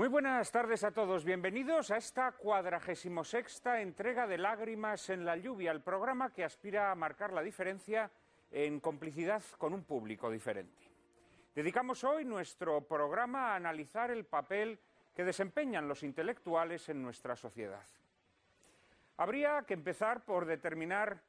Muy buenas tardes a todos. Bienvenidos a esta 46 sexta entrega de Lágrimas en la lluvia, el programa que aspira a marcar la diferencia en complicidad con un público diferente. Dedicamos hoy nuestro programa a analizar el papel que desempeñan los intelectuales en nuestra sociedad. Habría que empezar por determinar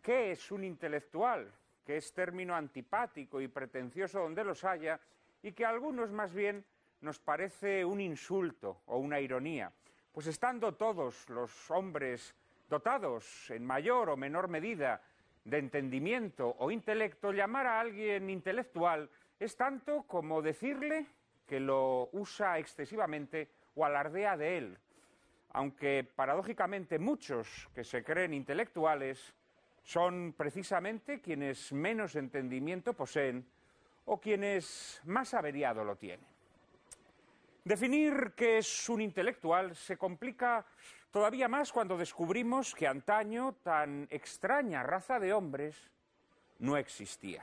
qué es un intelectual, que es término antipático y pretencioso donde los haya, y que algunos más bien nos parece un insulto o una ironía, pues estando todos los hombres dotados en mayor o menor medida de entendimiento o intelecto, llamar a alguien intelectual es tanto como decirle que lo usa excesivamente o alardea de él, aunque paradójicamente muchos que se creen intelectuales son precisamente quienes menos entendimiento poseen o quienes más averiado lo tienen. Definir qué es un intelectual se complica todavía más cuando descubrimos que antaño tan extraña raza de hombres no existía.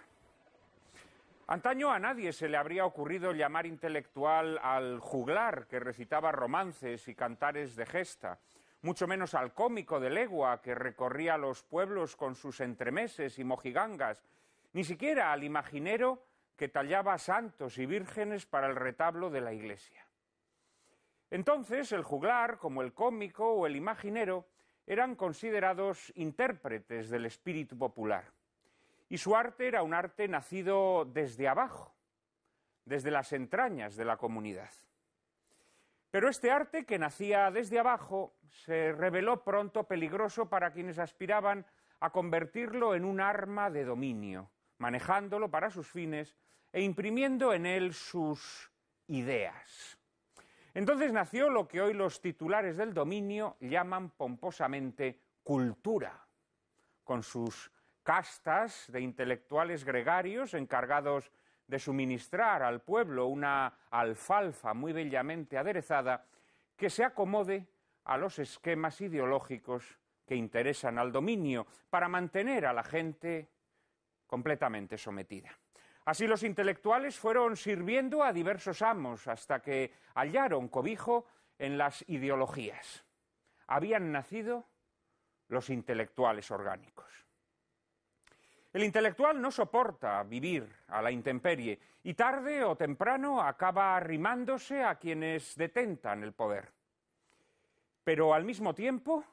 Antaño a nadie se le habría ocurrido llamar intelectual al juglar que recitaba romances y cantares de gesta, mucho menos al cómico de legua que recorría los pueblos con sus entremeses y mojigangas, ni siquiera al imaginero que tallaba santos y vírgenes para el retablo de la iglesia. Entonces el juglar, como el cómico o el imaginero, eran considerados intérpretes del espíritu popular. Y su arte era un arte nacido desde abajo, desde las entrañas de la comunidad. Pero este arte que nacía desde abajo se reveló pronto peligroso para quienes aspiraban a convertirlo en un arma de dominio, manejándolo para sus fines e imprimiendo en él sus ideas. Entonces nació lo que hoy los titulares del dominio llaman pomposamente cultura, con sus castas de intelectuales gregarios encargados de suministrar al pueblo una alfalfa muy bellamente aderezada que se acomode a los esquemas ideológicos que interesan al dominio para mantener a la gente completamente sometida. Así los intelectuales fueron sirviendo a diversos amos hasta que hallaron cobijo en las ideologías. Habían nacido los intelectuales orgánicos. El intelectual no soporta vivir a la intemperie y tarde o temprano acaba arrimándose a quienes detentan el poder. Pero al mismo tiempo,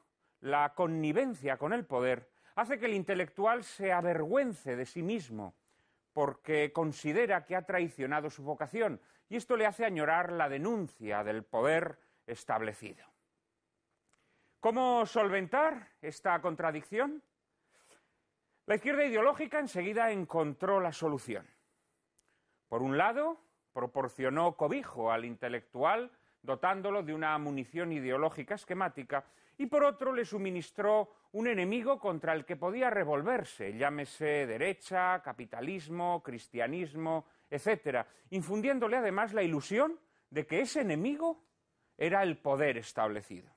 la connivencia con el poder hace que el intelectual se avergüence de sí mismo porque considera que ha traicionado su vocación y esto le hace añorar la denuncia del poder establecido. ¿Cómo solventar esta contradicción? La izquierda ideológica enseguida encontró la solución. Por un lado, proporcionó cobijo al intelectual dotándolo de una munición ideológica esquemática y por otro le suministró un enemigo contra el que podía revolverse, llámese derecha, capitalismo, cristianismo, etc., infundiéndole además la ilusión de que ese enemigo era el poder establecido.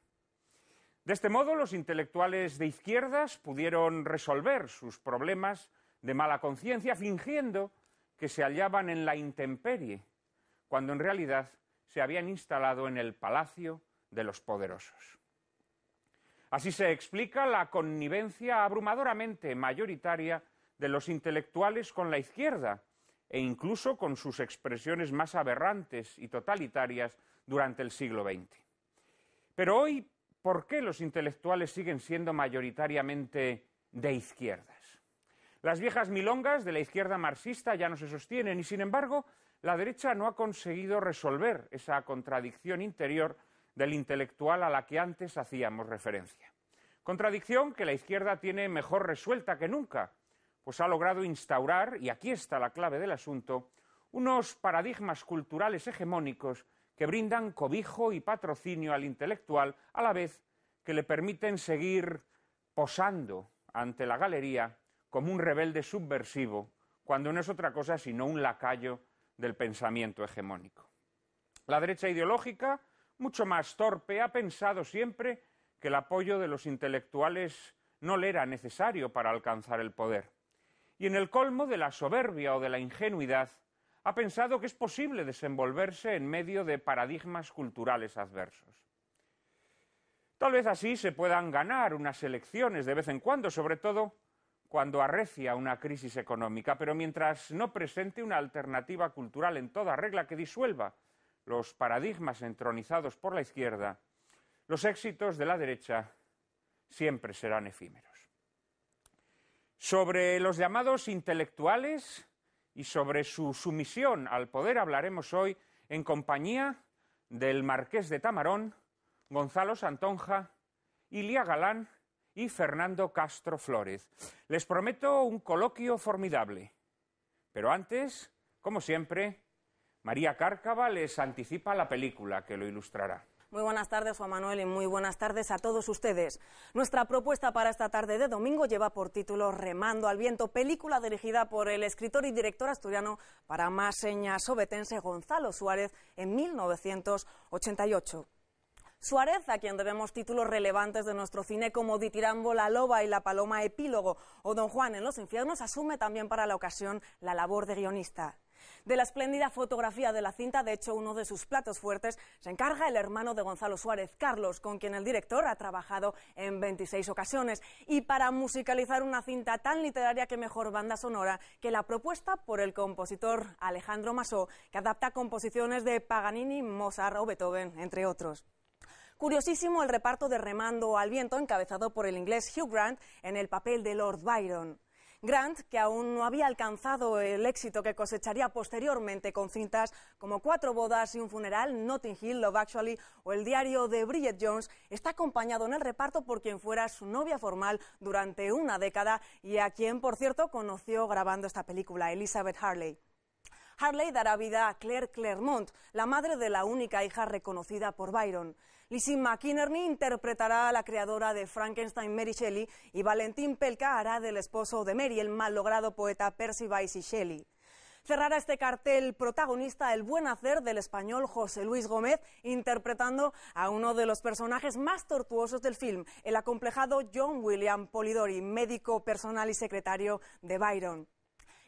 De este modo, los intelectuales de izquierdas pudieron resolver sus problemas de mala conciencia fingiendo que se hallaban en la intemperie, cuando en realidad se habían instalado en el palacio de los poderosos. Así se explica la connivencia abrumadoramente mayoritaria de los intelectuales con la izquierda e incluso con sus expresiones más aberrantes y totalitarias durante el siglo XX. Pero hoy, ¿por qué los intelectuales siguen siendo mayoritariamente de izquierdas? Las viejas milongas de la izquierda marxista ya no se sostienen y, sin embargo, la derecha no ha conseguido resolver esa contradicción interior del intelectual a la que antes hacíamos referencia. Contradicción que la izquierda tiene mejor resuelta que nunca, pues ha logrado instaurar, y aquí está la clave del asunto, unos paradigmas culturales hegemónicos que brindan cobijo y patrocinio al intelectual, a la vez que le permiten seguir posando ante la galería como un rebelde subversivo, cuando no es otra cosa sino un lacayo del pensamiento hegemónico. La derecha ideológica mucho más torpe, ha pensado siempre que el apoyo de los intelectuales no le era necesario para alcanzar el poder. Y en el colmo de la soberbia o de la ingenuidad, ha pensado que es posible desenvolverse en medio de paradigmas culturales adversos. Tal vez así se puedan ganar unas elecciones de vez en cuando, sobre todo cuando arrecia una crisis económica, pero mientras no presente una alternativa cultural en toda regla que disuelva los paradigmas entronizados por la izquierda, los éxitos de la derecha siempre serán efímeros. Sobre los llamados intelectuales y sobre su sumisión al poder hablaremos hoy en compañía del marqués de Tamarón, Gonzalo Santonja, Ilia Galán y Fernando Castro Flores. Les prometo un coloquio formidable. Pero antes, como siempre, María Cárcava les anticipa la película que lo ilustrará. Muy buenas tardes, Juan Manuel, y muy buenas tardes a todos ustedes. Nuestra propuesta para esta tarde de domingo lleva por título Remando al viento, película dirigida por el escritor y director asturiano para más señas obetense Gonzalo Suárez en 1988. Suárez, a quien debemos títulos relevantes de nuestro cine como Ditirambo, La Loba y La Paloma Epílogo, o Don Juan en los Infiernos, asume también para la ocasión la labor de guionista de la espléndida fotografía de la cinta. De hecho, uno de sus platos fuertes se encarga el hermano de Gonzalo Suárez, Carlos, con quien el director ha trabajado en 26 ocasiones. Y para musicalizar una cinta tan literaria que mejor banda sonora que la propuesta por el compositor Alejandro Masó, que adapta composiciones de Paganini, Mozart o Beethoven, entre otros. Curiosísimo el reparto de Remando al viento encabezado por el inglés Hugh Grant en el papel de Lord Byron. Grant, que aún no había alcanzado el éxito que cosecharía posteriormente con cintas como Cuatro bodas y un funeral, Notting Hill, Love Actually o el diario de Bridget Jones, está acompañado en el reparto por quien fuera su novia formal durante una década y a quien, por cierto, conoció grabando esta película, Elizabeth Harley. Harley dará vida a Claire Claremont, la madre de la única hija reconocida por Byron. Lizzie McInerney interpretará a la creadora de Frankenstein, Mary Shelley, y Valentín Pelca hará del esposo de Mary, el malogrado poeta Percy Bysshe Shelley. Cerrará este cartel protagonista el buen hacer del español José Luis Gómez, interpretando a uno de los personajes más tortuosos del film, el acomplejado John William Polidori, médico personal y secretario de Byron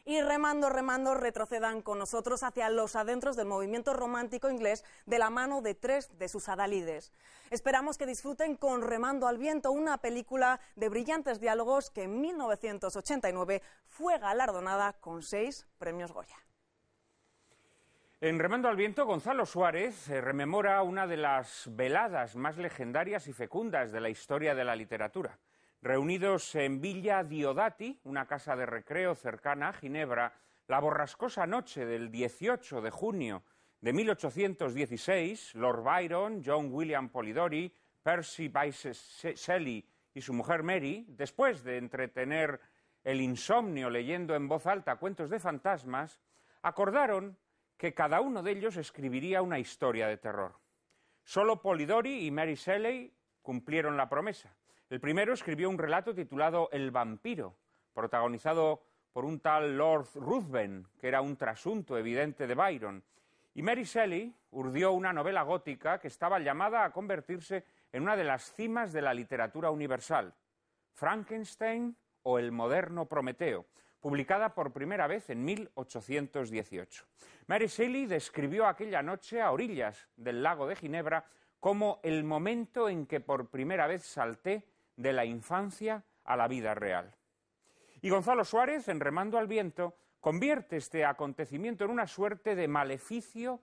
y remando, remando, retrocedan con nosotros hacia los adentros del movimiento romántico inglés de la mano de tres de sus adalides. Esperamos que disfruten con Remando al Viento, una película de brillantes diálogos que en 1989 fue galardonada con seis premios Goya. En Remando al Viento, Gonzalo Suárez eh, rememora una de las veladas más legendarias y fecundas de la historia de la literatura. Reunidos en Villa Diodati, una casa de recreo cercana a Ginebra, la borrascosa noche del 18 de junio de 1816, Lord Byron, John William Polidori, Percy Bysshe Shelley y su mujer Mary, después de entretener el insomnio leyendo en voz alta cuentos de fantasmas, acordaron que cada uno de ellos escribiría una historia de terror. Solo Polidori y Mary Shelley cumplieron la promesa el primero escribió un relato titulado El vampiro, protagonizado por un tal Lord Ruthven, que era un trasunto evidente de Byron. Y Mary Shelley urdió una novela gótica que estaba llamada a convertirse en una de las cimas de la literatura universal, Frankenstein o el moderno Prometeo, publicada por primera vez en 1818. Mary Shelley describió aquella noche a orillas del lago de Ginebra como el momento en que por primera vez salté de la infancia a la vida real. Y Gonzalo Suárez, en Remando al Viento, convierte este acontecimiento en una suerte de maleficio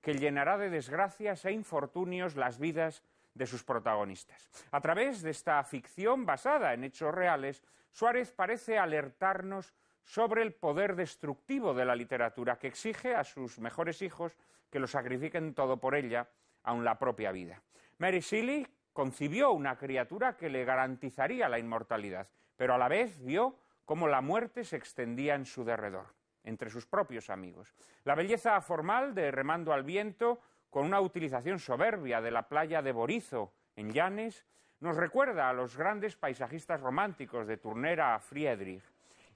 que llenará de desgracias e infortunios las vidas de sus protagonistas. A través de esta ficción basada en hechos reales, Suárez parece alertarnos sobre el poder destructivo de la literatura que exige a sus mejores hijos que lo sacrifiquen todo por ella, aun la propia vida. Mary Shelley, concibió una criatura que le garantizaría la inmortalidad, pero a la vez vio cómo la muerte se extendía en su derredor, entre sus propios amigos. La belleza formal de Remando al Viento, con una utilización soberbia de la playa de Borizo, en Llanes, nos recuerda a los grandes paisajistas románticos de Turnera a Friedrich.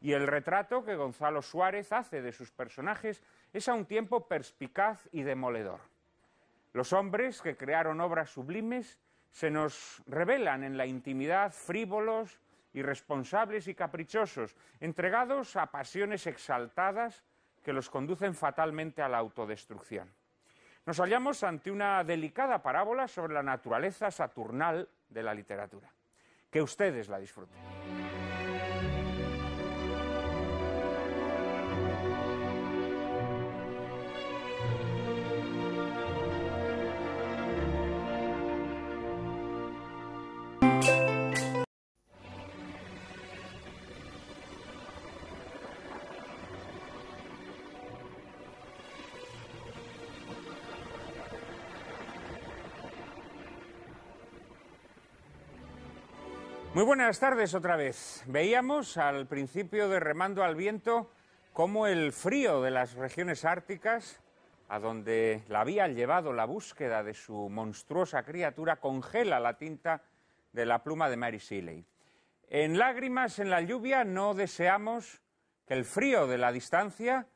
Y el retrato que Gonzalo Suárez hace de sus personajes es a un tiempo perspicaz y demoledor. Los hombres que crearon obras sublimes se nos revelan en la intimidad frívolos, irresponsables y caprichosos, entregados a pasiones exaltadas que los conducen fatalmente a la autodestrucción. Nos hallamos ante una delicada parábola sobre la naturaleza saturnal de la literatura. Que ustedes la disfruten. buenas tardes otra vez. Veíamos al principio de Remando al Viento cómo el frío de las regiones árticas, a donde la había llevado la búsqueda de su monstruosa criatura, congela la tinta de la pluma de Mary Shelley. En lágrimas, en la lluvia, no deseamos que el frío de la distancia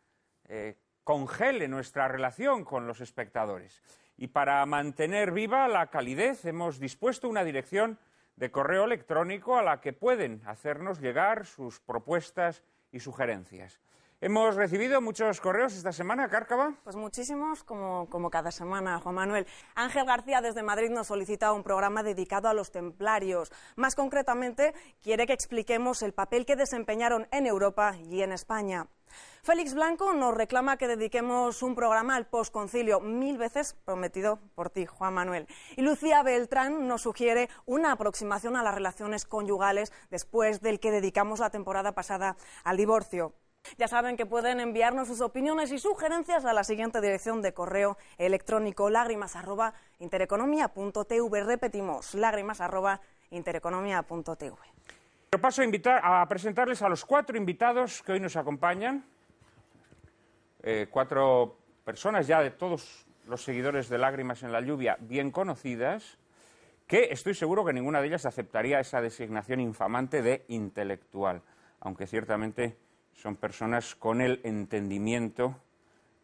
eh, congele nuestra relación con los espectadores. Y para mantener viva la calidez, hemos dispuesto una dirección de correo electrónico a la que pueden hacernos llegar sus propuestas y sugerencias. Hemos recibido muchos correos esta semana, Cárcava. Pues muchísimos, como, cada semana, Juan Manuel. Ángel García desde Madrid nos solicita un programa dedicado a los templarios. Más concretamente, quiere que expliquemos el papel que desempeñaron en Europa y en España. Félix Blanco nos reclama que dediquemos un programa al postconcilio mil veces prometido por ti, Juan Manuel. Y Lucía Beltrán nos sugiere una aproximación a las relaciones conyugales después del que dedicamos la temporada pasada al divorcio. Ya saben que pueden enviarnos sus opiniones y sugerencias a la siguiente dirección de correo electrónico lágrimas Repetimos, lágrimas arroba Paso a, invitar, a presentarles a los cuatro invitados que hoy nos acompañan. Eh, cuatro personas ya de todos los seguidores de Lágrimas en la Lluvia bien conocidas, que estoy seguro que ninguna de ellas aceptaría esa designación infamante de intelectual, aunque ciertamente son personas con el entendimiento,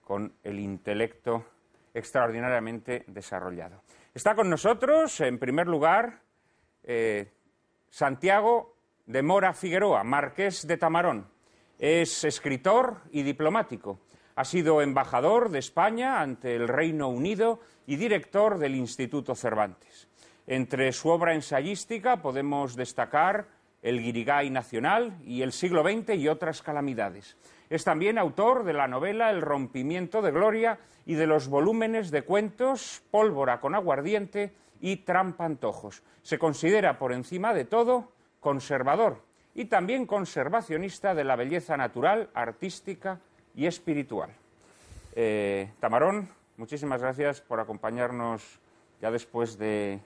con el intelecto extraordinariamente desarrollado. Está con nosotros, en primer lugar, eh, Santiago de Mora Figueroa, marqués de Tamarón. Es escritor y diplomático. Ha sido embajador de España ante el Reino Unido y director del Instituto Cervantes. Entre su obra ensayística podemos destacar el Guirigay Nacional y el siglo XX y otras calamidades. Es también autor de la novela El rompimiento de gloria y de los volúmenes de cuentos Pólvora con aguardiente y Trampa antojos. Se considera, por encima de todo, conservador y también conservacionista de la belleza natural, artística y espiritual. Eh, Tamarón, muchísimas gracias por acompañarnos ya después de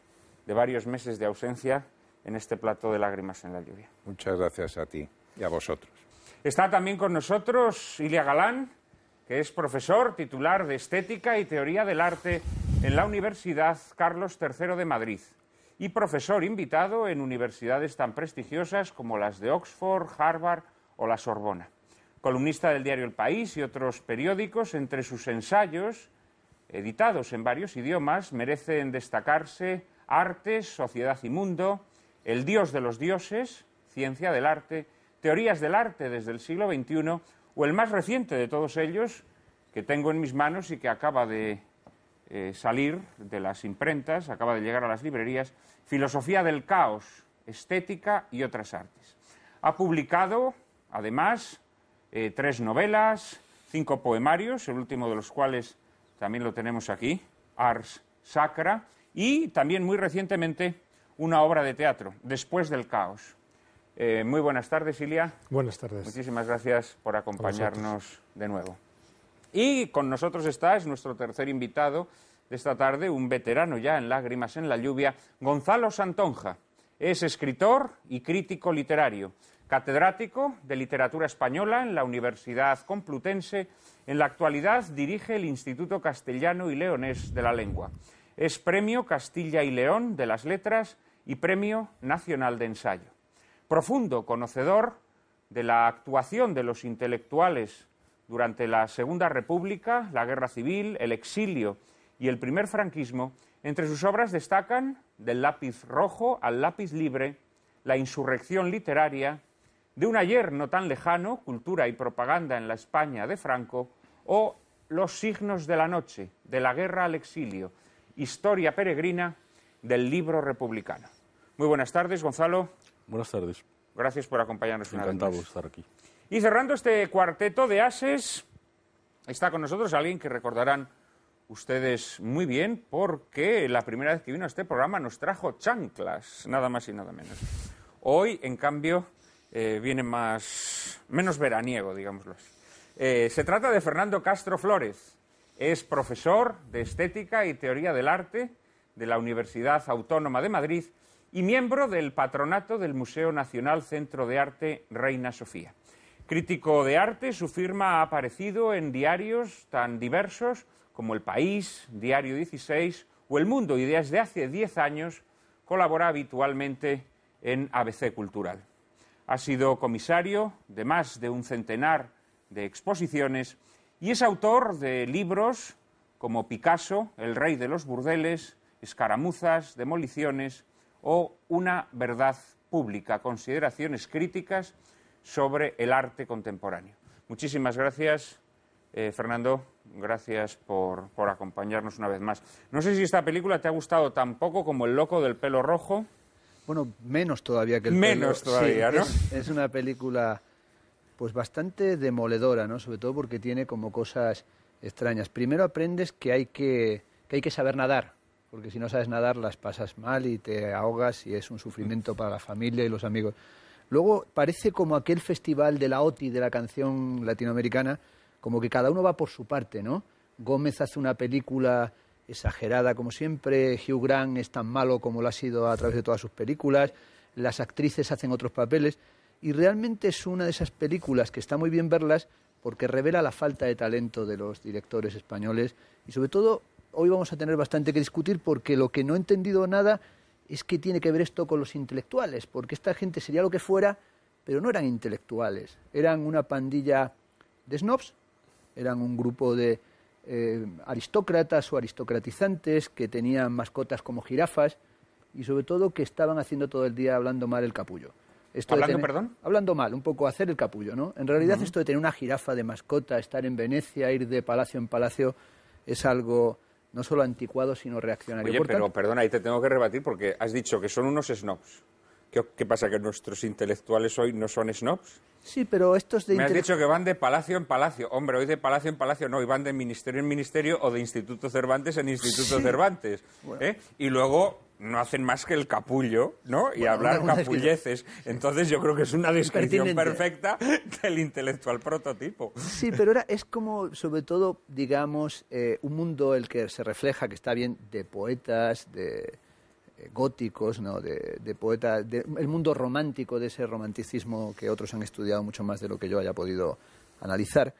varios meses de ausencia en este plato de lágrimas en la lluvia. Muchas gracias a ti y a vosotros. Está también con nosotros Ilia Galán, que es profesor titular de Estética y Teoría del Arte en la Universidad Carlos III de Madrid y profesor invitado en universidades tan prestigiosas como las de Oxford, Harvard o la Sorbona. Columnista del diario El País y otros periódicos, entre sus ensayos, editados en varios idiomas, merecen destacarse Artes, Sociedad y Mundo, el Dios de los Dioses, Ciencia del Arte, Teorías del Arte desde el siglo XXI, o el más reciente de todos ellos, que tengo en mis manos y que acaba de eh, salir de las imprentas, acaba de llegar a las librerías, Filosofía del Caos, Estética y otras artes. Ha publicado, además, eh, tres novelas, cinco poemarios, el último de los cuales también lo tenemos aquí, Ars Sacra, y también muy recientemente una obra de teatro, Después del Caos. Eh, muy buenas tardes, Ilia. Buenas tardes. Muchísimas gracias por acompañarnos de nuevo. Y con nosotros está, es nuestro tercer invitado de esta tarde, un veterano ya en Lágrimas en la Lluvia, Gonzalo Santonja. Es escritor y crítico literario, catedrático de literatura española en la Universidad Complutense. En la actualidad dirige el Instituto Castellano y Leonés de la Lengua. Es Premio Castilla y León de las Letras y Premio Nacional de Ensayo. Profundo conocedor de la actuación de los intelectuales durante la Segunda República, la Guerra Civil, el exilio y el primer franquismo, entre sus obras destacan Del lápiz rojo al lápiz libre, La insurrección literaria, De un ayer no tan lejano, Cultura y propaganda en la España de Franco, o Los signos de la noche, de la guerra al exilio, Historia Peregrina del Libro Republicano. Muy buenas tardes, Gonzalo. Buenas tardes. Gracias por acompañarnos. Encantado de estar aquí. Y cerrando este cuarteto de ases, está con nosotros alguien que recordarán ustedes muy bien porque la primera vez que vino a este programa nos trajo chanclas, nada más y nada menos. Hoy, en cambio, eh, viene más menos veraniego, digámoslo así. Eh, se trata de Fernando Castro Flores, es profesor de Estética y Teoría del Arte de la Universidad Autónoma de Madrid y miembro del patronato del Museo Nacional Centro de Arte Reina Sofía. Crítico de arte, su firma ha aparecido en diarios tan diversos como El País, Diario 16 o El Mundo y desde hace diez años colabora habitualmente en ABC Cultural. Ha sido comisario de más de un centenar de exposiciones y es autor de libros como Picasso, El rey de los burdeles, Escaramuzas, Demoliciones o Una verdad pública, consideraciones críticas sobre el arte contemporáneo. Muchísimas gracias, eh, Fernando. Gracias por, acompañarnos una vez más. No sé si esta película te ha gustado tan poco como El loco del pelo rojo. Bueno, menos todavía que el menos pelo. Menos todavía, ¿no? es una película pues bastante demoledora, ¿no? Sobre todo porque tiene como cosas extrañas. Primero aprendes que hay que, que hay que saber nadar, porque si no sabes nadar las pasas mal y te ahogas y es un sufrimiento mm. para la familia y los amigos. Luego parece como aquel festival de la OTI, de la canción latinoamericana, como que cada uno va por su parte, ¿no? Gómez hace una película exagerada como siempre, Hugh Grant es tan malo como lo ha sido a través de todas sus películas, las actrices hacen otros papeles. Y realmente es una de esas películas que está muy bien verlas porque revela la falta de talento de los directores españoles y sobre todo hoy vamos a tener bastante que discutir porque lo que no he entendido nada es que tiene que ver esto con los intelectuales, porque esta gente sería lo que fuera, pero no eran intelectuales, eran una pandilla de snobs, eran un grupo de eh, aristócratas o aristocratizantes que tenían mascotas como jirafas y sobre todo que estaban haciendo todo el día hablando mal el capullo. ¿Hablando, perdón? Hablando mal, un poco hacer el capullo, ¿no? En realidad esto de tener una jirafa de mascota, estar en Venecia, ir de palacio en palacio, es algo no solo anticuado, sino reaccionario. Oye, pero perdona, ahí te tengo que rebatir porque has dicho que son unos snobs. ¿Qué, pasa, que nuestros intelectuales hoy no son snobs? Sí, pero estos de... Me has dicho que van de palacio en palacio. Hombre, hoy de palacio en palacio no, y van de ministerio en ministerio o de Instituto Cervantes en Instituto Cervantes. ¿eh? Y luego no hacen más que el capullo, ¿no? Y hablar capulleces. Entonces yo creo que es una descripción perfecta del intelectual prototipo. Sí, pero ahora es como, sobre todo, digamos, eh, un mundo el que se refleja, que está bien, de poetas, de, eh, góticos, ¿no? de, de poetas, el mundo romántico, de ese romanticismo que otros han estudiado mucho más de lo que yo haya podido analizar,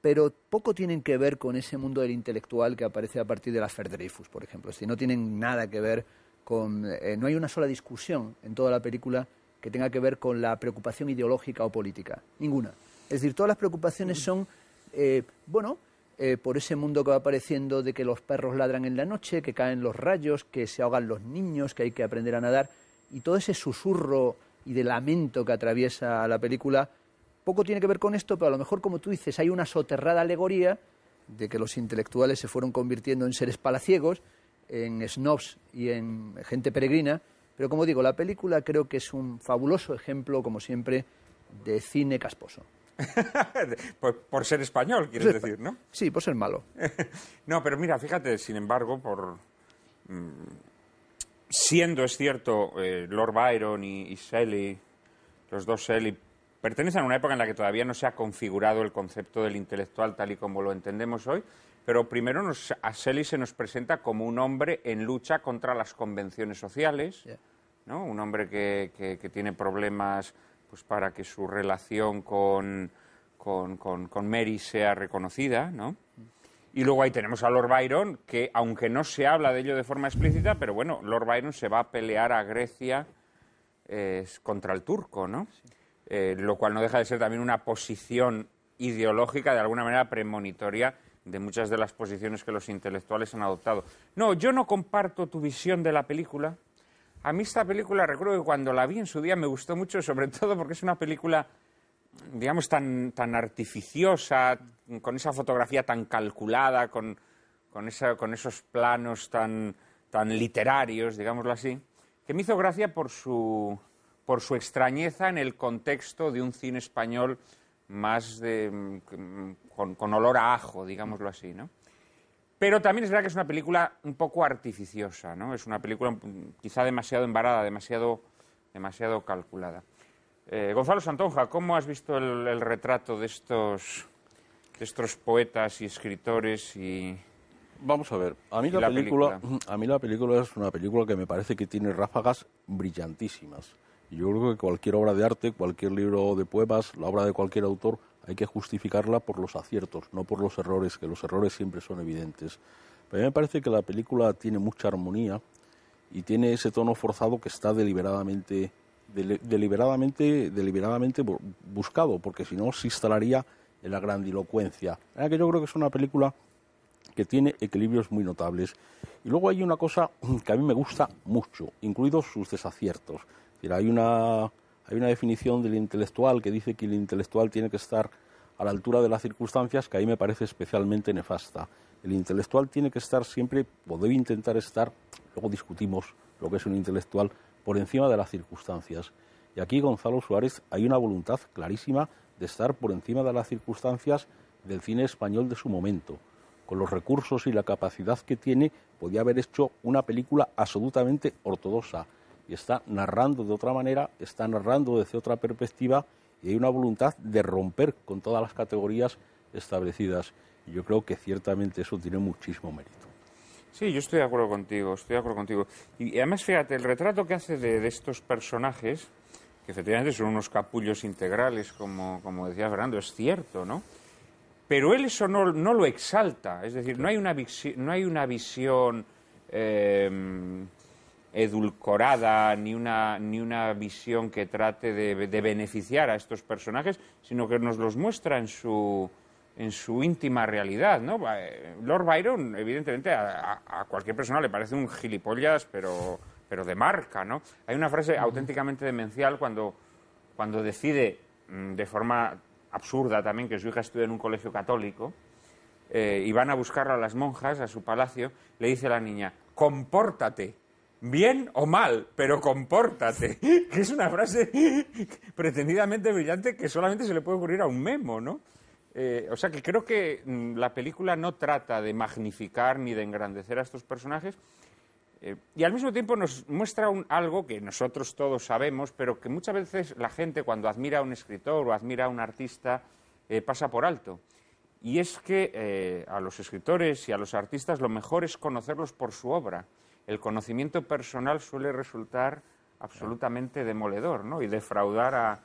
pero poco tienen que ver con ese mundo del intelectual que aparece a partir de la Dreyfus, por ejemplo. Si no tienen nada que ver eh, no hay una sola discusión en toda la película que tenga que ver con la preocupación ideológica o política. Ninguna. Es decir, todas las preocupaciones son, eh, bueno, eh, por ese mundo que va apareciendo de que los perros ladran en la noche, que caen los rayos, que se ahogan los niños, que hay que aprender a nadar. Y todo ese susurro y de lamento que atraviesa la película, poco tiene que ver con esto, pero a lo mejor, como tú dices, hay una soterrada alegoría de que los intelectuales se fueron convirtiendo en seres palaciegos en snobs y en gente peregrina, pero como digo, la película creo que es un fabuloso ejemplo, como siempre, de cine casposo. por, por, ser español, quieres decir, ¿no? Sí, por ser malo. no, pero mira, fíjate, sin embargo, por... Mm, siendo, es cierto, eh, Lord Byron y, y Shelley, los dos Shelley, pertenecen a una época en la que todavía no se ha configurado el concepto del intelectual tal y como lo entendemos hoy, pero primero a Shelley se nos presenta como un hombre en lucha contra las convenciones sociales, ¿no? un hombre que, tiene problemas pues, para que su relación con, con, Mary sea reconocida. ¿no? Y luego ahí tenemos a Lord Byron, que aunque no se habla de ello de forma explícita, pero bueno, Lord Byron se va a pelear a Grecia eh, contra el turco, ¿no? Eh, lo cual no deja de ser también una posición ideológica de alguna manera premonitoria de muchas de las posiciones que los intelectuales han adoptado. No, yo no comparto tu visión de la película. A mí esta película, recuerdo que cuando la vi en su día me gustó mucho, sobre todo porque es una película, digamos, tan, artificiosa, con esa fotografía tan calculada, con, con, esos planos tan, tan literarios, digámoslo así, que me hizo gracia por su extrañeza en el contexto de un cine español más de, mm, mm, con, olor a ajo, digámoslo así, ¿no? Pero también es verdad que es una película un poco artificiosa, ¿no? Es una película mm, quizá demasiado embarada, demasiado, demasiado calculada. Eh, Gonzalo Santonja, ¿cómo has visto el, retrato de estos, poetas y escritores y, Vamos a ver, a mí la película es una película que me parece que tiene ráfagas brillantísimas. Yo creo que cualquier obra de arte, cualquier libro de poemas, la obra de cualquier autor, hay que justificarla por los aciertos, no por los errores, que los errores siempre son evidentes. Pero a mí me parece que la película tiene mucha armonía y tiene ese tono forzado que está deliberadamente, deliberadamente, deliberadamente buscado, porque si no se instalaría en la grandilocuencia. Ah, que yo creo que es una película que tiene equilibrios muy notables. Y luego hay una cosa que a mí me gusta mucho, incluidos sus desaciertos, hay una, definición del intelectual que dice que el intelectual tiene que estar a la altura de las circunstancias, que ahí me parece especialmente nefasta. El intelectual tiene que estar siempre, o debe intentar estar, luego discutimos lo que es un intelectual, por encima de las circunstancias. Y aquí, Gonzalo Suárez, hay una voluntad clarísima de estar por encima de las circunstancias del cine español de su momento. Con los recursos y la capacidad que tiene, podía haber hecho una película absolutamente ortodoxa, y está narrando de otra manera, está narrando desde otra perspectiva y hay una voluntad de romper con todas las categorías establecidas. Y yo creo que ciertamente eso tiene muchísimo mérito. Sí, yo estoy de acuerdo contigo, estoy de acuerdo contigo. Y, además, fíjate, el retrato que hace de, estos personajes, que efectivamente son unos capullos integrales, como, como decía Fernando, es cierto, ¿no? Pero él eso no, lo exalta, es decir, no hay una, no hay una visión... Eh, edulcorada, ni una, ni una visión que trate de, beneficiar a estos personajes, sino que nos los muestra en su, íntima realidad. ¿no? Eh, Lord Byron, evidentemente, a, cualquier persona le parece un gilipollas, pero, pero de marca. ¿no? Hay una frase auténticamente demencial cuando, cuando decide, mm, de forma absurda también, que su hija estudia en un colegio católico, eh, y van a buscar a las monjas a su palacio, le dice a la niña, compórtate bien o mal, pero compórtate. Que es una frase pretendidamente brillante que solamente se le puede ocurrir a un memo, ¿no? Eh, o sea que creo que mm, la película no trata de magnificar ni de engrandecer a estos personajes. Eh, y al mismo tiempo nos muestra algo que nosotros todos sabemos, pero que muchas veces la gente cuando admira a un escritor o admira a un artista eh, pasa por alto. Y es que a los escritores y a los artistas lo mejor es conocerlos por su obra el conocimiento personal suele resultar absolutamente demoledor ¿no? y defraudar a,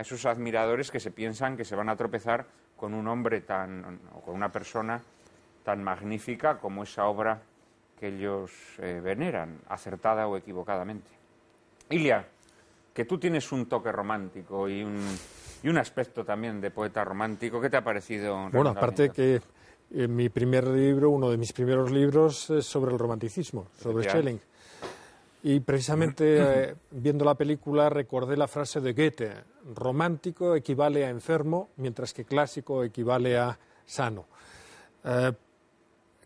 esos admiradores que se piensan que se van a tropezar con un hombre tan, o con una persona tan magnífica como esa obra que ellos eh, veneran, acertada o equivocadamente. Ilia, que tú tienes un toque romántico y un, y un aspecto también de poeta romántico, ¿qué te ha parecido? Bueno, aparte que mi primer libro, uno de mis primeros libros, es sobre el romanticismo, sobre Schelling. Y precisamente eh, viendo la película recordé la frase de Goethe, romántico equivale a enfermo, mientras que clásico equivale a sano. Eh,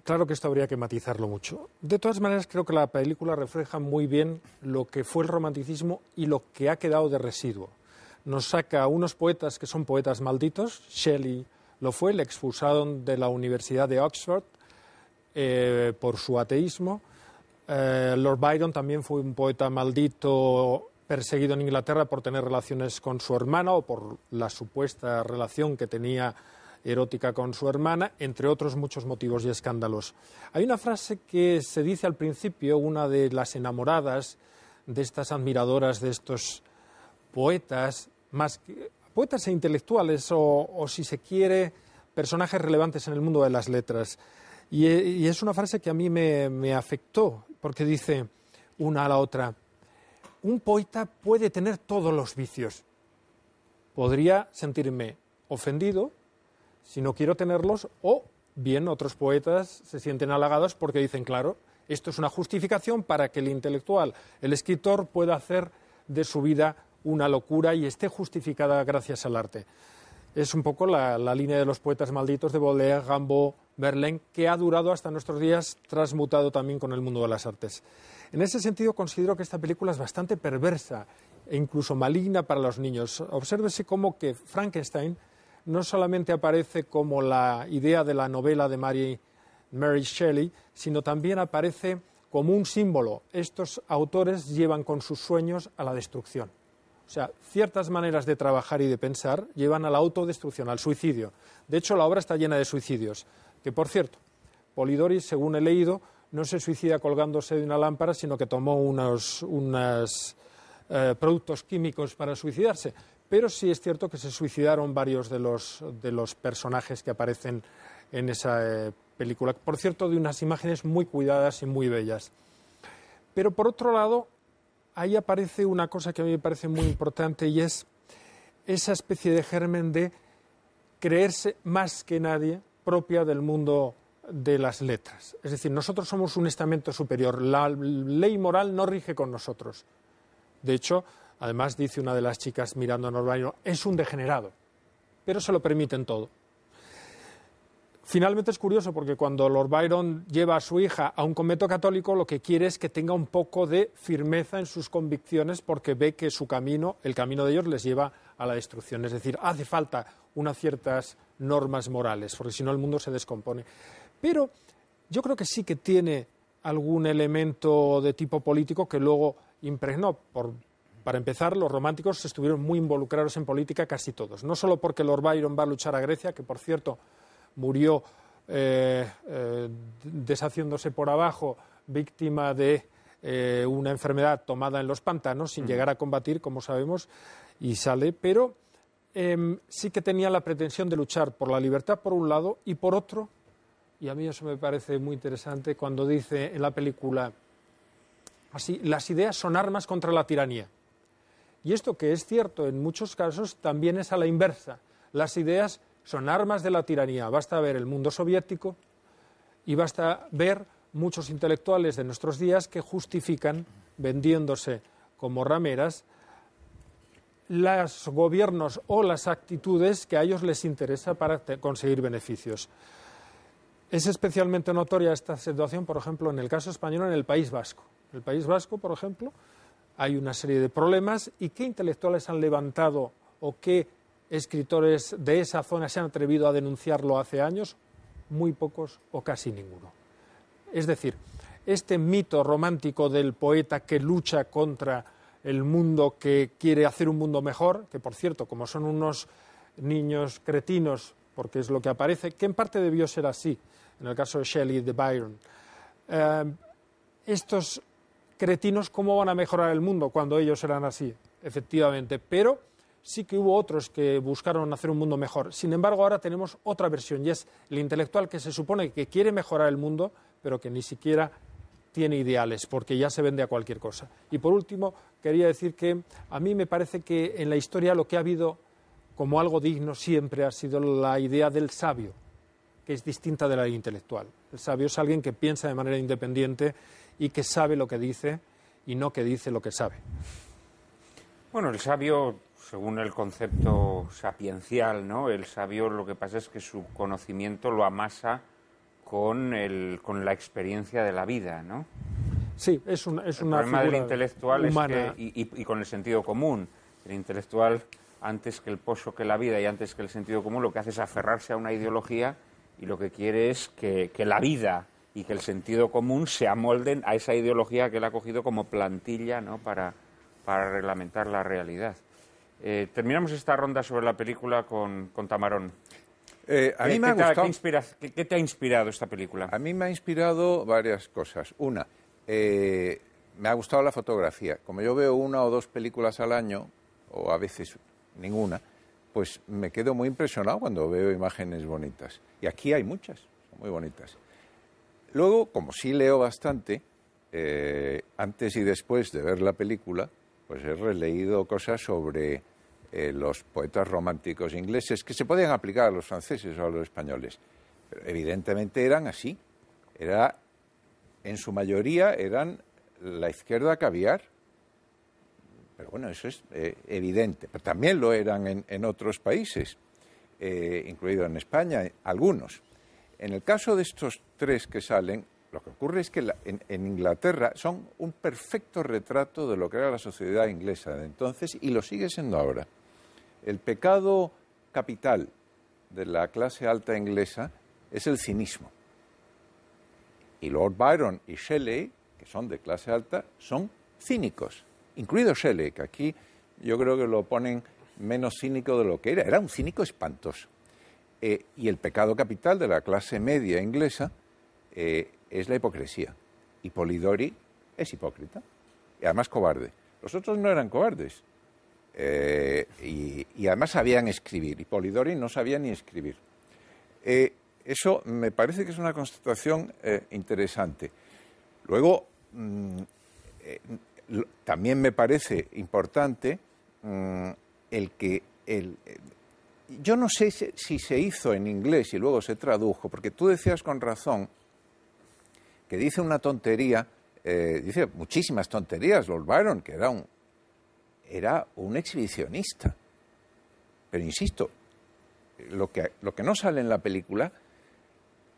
claro que esto habría que matizarlo mucho. De todas maneras, creo que la película refleja muy bien lo que fue el romanticismo y lo que ha quedado de residuo. Nos saca a unos poetas que son poetas malditos, Shelley, lo fue, le expulsaron de la Universidad de Oxford eh, por su ateísmo. Eh, Lord Byron también fue un poeta maldito perseguido en Inglaterra por tener relaciones con su hermana o por la supuesta relación que tenía erótica con su hermana, entre otros muchos motivos y escándalos. Hay una frase que se dice al principio, una de las enamoradas de estas admiradoras, de estos poetas, más que, poetas e intelectuales o, si se quiere, personajes relevantes en el mundo de las letras. Y, es una frase que a mí me, me afectó, porque dice una a la otra, un poeta puede tener todos los vicios. Podría sentirme ofendido si no quiero tenerlos o bien otros poetas se sienten halagados porque dicen, claro, esto es una justificación para que el intelectual, el escritor, pueda hacer de su vida una locura y esté justificada gracias al arte. Es un poco la, línea de los poetas malditos de Baudelaire, Gambo, Verlaine, que ha durado hasta nuestros días, transmutado también con el mundo de las artes. En ese sentido, considero que esta película es bastante perversa e incluso maligna para los niños. Obsérvese cómo que Frankenstein no solamente aparece como la idea de la novela de Mary Shelley, sino también aparece como un símbolo. Estos autores llevan con sus sueños a la destrucción. O sea, ciertas maneras de trabajar y de pensar llevan a la autodestrucción, al suicidio. De hecho, la obra está llena de suicidios. Que, por cierto, Polidori, según he leído, no se suicida colgándose de una lámpara, sino que tomó unos eh, productos químicos para suicidarse. Pero sí es cierto que se suicidaron varios de los, de los personajes que aparecen en esa eh, película. Por cierto, de unas imágenes muy cuidadas y muy bellas. Pero, por otro lado, ahí aparece una cosa que a mí me parece muy importante y es esa especie de germen de creerse más que nadie propia del mundo de las letras. Es decir, nosotros somos un estamento superior, la ley moral no rige con nosotros. De hecho, además dice una de las chicas mirando a Norbaño es un degenerado, pero se lo permiten todo. Finalmente es curioso porque cuando Lord Byron lleva a su hija a un convento católico, lo que quiere es que tenga un poco de firmeza en sus convicciones porque ve que su camino, el camino de ellos, les lleva a la destrucción. Es decir, hace falta unas ciertas normas morales porque si no el mundo se descompone. Pero yo creo que sí que tiene algún elemento de tipo político que luego impregnó. Por, para empezar, los románticos estuvieron muy involucrados en política casi todos. No solo porque Lord Byron va a luchar a Grecia, que por cierto murió eh, eh, deshaciéndose por abajo, víctima de eh, una enfermedad tomada en los pantanos, sin mm. llegar a combatir, como sabemos, y sale, pero em, sí que tenía la pretensión de luchar por la libertad por un lado y por otro, y a mí eso me parece muy interesante cuando dice en la película así, las ideas son armas contra la tiranía. Y esto que es cierto en muchos casos también es a la inversa. Las ideas son armas de la tiranía. Basta ver el mundo soviético y basta ver muchos intelectuales de nuestros días que justifican, vendiéndose como rameras, los gobiernos o las actitudes que a ellos les interesa para conseguir beneficios. Es especialmente notoria esta situación, por ejemplo, en el caso español en el País Vasco. En el País Vasco, por ejemplo, hay una serie de problemas y qué intelectuales han levantado o qué escritores de esa zona se han atrevido a denunciarlo hace años? Muy pocos o casi ninguno. Es decir, este mito romántico del poeta que lucha contra el mundo que quiere hacer un mundo mejor, que por cierto, como son unos niños cretinos, porque es lo que aparece, que en parte debió ser así, en el caso de Shelley de Byron. Eh, estos cretinos, ¿cómo van a mejorar el mundo cuando ellos eran así? Efectivamente, pero sí que hubo otros que buscaron hacer un mundo mejor. Sin embargo, ahora tenemos otra versión y es el intelectual que se supone que quiere mejorar el mundo, pero que ni siquiera tiene ideales, porque ya se vende a cualquier cosa. Y por último, quería decir que a mí me parece que en la historia lo que ha habido como algo digno siempre ha sido la idea del sabio, que es distinta de la intelectual. El sabio es alguien que piensa de manera independiente y que sabe lo que dice y no que dice lo que sabe. Bueno, el sabio según el concepto sapiencial, ¿no? El sabio lo que pasa es que su conocimiento lo amasa con, el, con la experiencia de la vida, ¿no? Sí, es, un, es una problema del intelectual Es que, y, con el sentido común. El intelectual, antes que el pozo que la vida y antes que el sentido común, lo que hace es aferrarse a una ideología y lo que quiere es que, la vida y que el sentido común se amolden a esa ideología que él ha cogido como plantilla ¿no? para, para reglamentar la realidad. Eh, terminamos esta ronda sobre la película con, Tamarón. Eh, a mí eh, me ha qué, te ha inspirado esta película? A mí me ha inspirado varias cosas. Una, me ha gustado la fotografía. Como yo veo una o dos películas al año, o a veces ninguna, pues me quedo muy impresionado cuando veo imágenes bonitas. Y aquí hay muchas, son muy bonitas. Luego, como sí leo bastante, antes y después de ver la película, pues he releído cosas sobre eh, los poetas románticos ingleses, que se podían aplicar a los franceses o a los españoles. evidentemente eran así. Era, en su mayoría eran la izquierda caviar. Pero bueno, eso es eh, evidente. Pero también lo eran en, otros países, eh, incluido en España, algunos. En el caso de estos tres que salen, lo que ocurre es que en, en, Inglaterra son un perfecto retrato de lo que era la sociedad inglesa de entonces y lo sigue siendo ahora. El pecado capital de la clase alta inglesa es el cinismo. Y Lord Byron y Shelley, que son de clase alta, son cínicos, incluido Shelley, que aquí yo creo que lo ponen menos cínico de lo que era. Era un cínico espantoso. Eh, y el pecado capital de la clase media inglesa eh, es la hipocresía. Y Polidori es hipócrita y además cobarde. Los otros no eran cobardes, eh, y, además sabían escribir, y Polidori no sabía ni escribir. Eh, eso me parece que es una constatación eh, interesante. Luego, mm, también me parece importante mm, el que... El, yo no sé si, se hizo en inglés y luego se tradujo, porque tú decías con razón que dice una tontería, dice muchísimas tonterías Lord Byron, que era un, era un exhibicionista. Pero insisto, lo que, lo que no sale en la película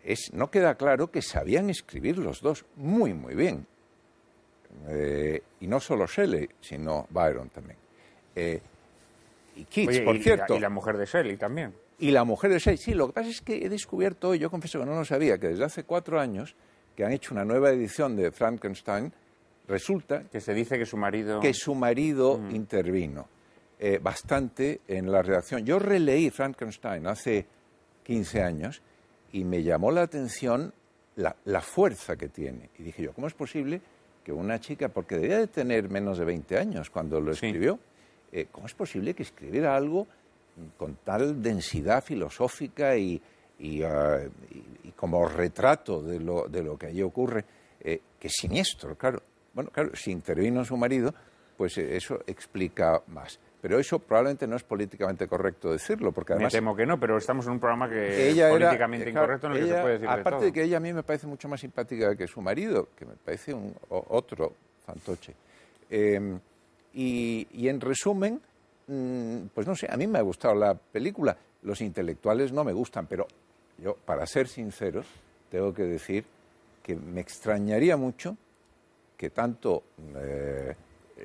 es, no queda claro que sabían escribir los dos muy, muy bien. Eh, y no solo Shelley, sino Byron también. Eh, y Keats, por cierto. Y la, mujer de Shelley también. Y la mujer de Shelley, sí, lo que pasa es que he descubierto, yo confieso que no lo sabía, que desde hace cuatro años que han hecho una nueva edición de Frankenstein Resulta que se dice que su marido que su marido intervino eh, bastante en la redacción. Yo releí Frankenstein hace 15 años y me llamó la atención la, fuerza que tiene. Y dije yo, ¿cómo es posible que una chica, porque debía de tener menos de 20 años cuando lo escribió, eh, ¿cómo es posible que escribiera algo con tal densidad filosófica y, ah, como retrato de lo, de lo, que allí ocurre? Que eh, que siniestro, claro. Bueno, claro, si intervino su marido, pues eh, eso explica más. Pero eso probablemente no es políticamente correcto decirlo, porque además... Me temo que no, pero estamos en un programa que es políticamente incorrecto en se puede decir Aparte de, todo. de, que ella a mí me parece mucho más simpática que su marido, que me parece un, otro fantoche. Em, y, y, en resumen, mm, pues no sé, a mí me ha gustado la película. Los intelectuales no me gustan, pero yo, para ser sinceros, tengo que decir que me extrañaría mucho que tanto eh,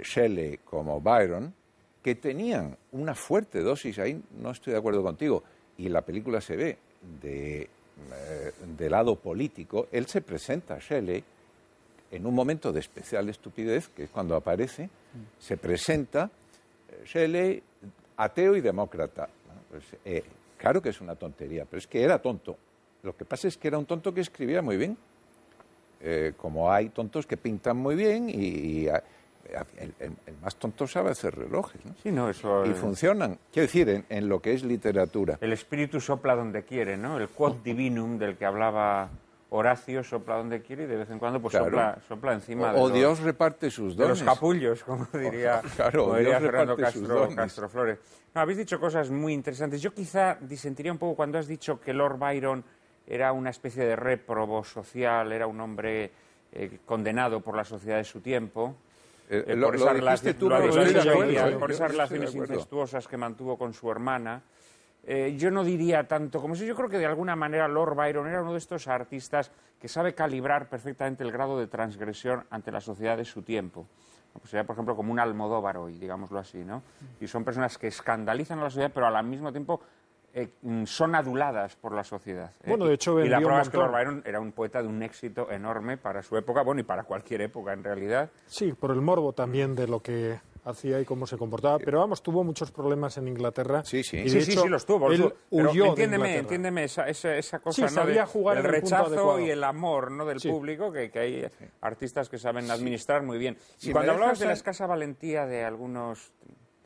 Shelley como Byron, que tenían una fuerte dosis, ahí no estoy de acuerdo contigo, y la película se ve de, eh, lado político, él se presenta a Shelley en un momento de especial estupidez, que es cuando aparece, se presenta eh, Shelley ateo y demócrata. Pues, claro que es una tontería, pero es que era tonto. Lo que pasa es que era un tonto que escribía muy bien. Eh, como hay tontos que pintan muy bien y, el, más tonto sabe hacer relojes, ¿no? eso... Y funcionan, quiero decir, en, lo que es literatura. El espíritu sopla donde quiere, ¿no? El quod divinum del que hablaba Horacio sopla donde quiere y de vez en cuando pues sopla, sopla, encima o, de Dios reparte sus dones. los capullos, como diría, Fernando Castro, Flores. habéis dicho cosas muy interesantes. Yo quizá disentiría un poco cuando has dicho que Lord Byron era una especie de réprobo social, era un hombre eh, condenado por la sociedad de su tiempo. por, esas relaciones, incestuosas que mantuvo con su hermana. Eh, yo no diría tanto como si Yo creo que de alguna manera Lord Byron era uno de estos artistas que sabe calibrar perfectamente el grado de transgresión ante la sociedad de su tiempo. Pues sería, por ejemplo, como un Almodóvar hoy, digámoslo así, ¿no? Y son personas que escandalizan a la sociedad, pero al mismo tiempo eh, mm, son aduladas por la sociedad. Eh, bueno, de hecho, y la prueba es que Byron era un poeta de un éxito enorme para su época, bueno, y para cualquier época en realidad. Sí, por el morbo también de lo que hacía y cómo se comportaba, pero vamos, tuvo muchos problemas en Inglaterra. Sí, sí, sí, los tuvo. entiéndeme, entiéndeme esa, cosa ¿no? el rechazo y el amor ¿no? del público, que, que hay artistas que saben administrar muy bien. y cuando hablabas de la escasa valentía de algunos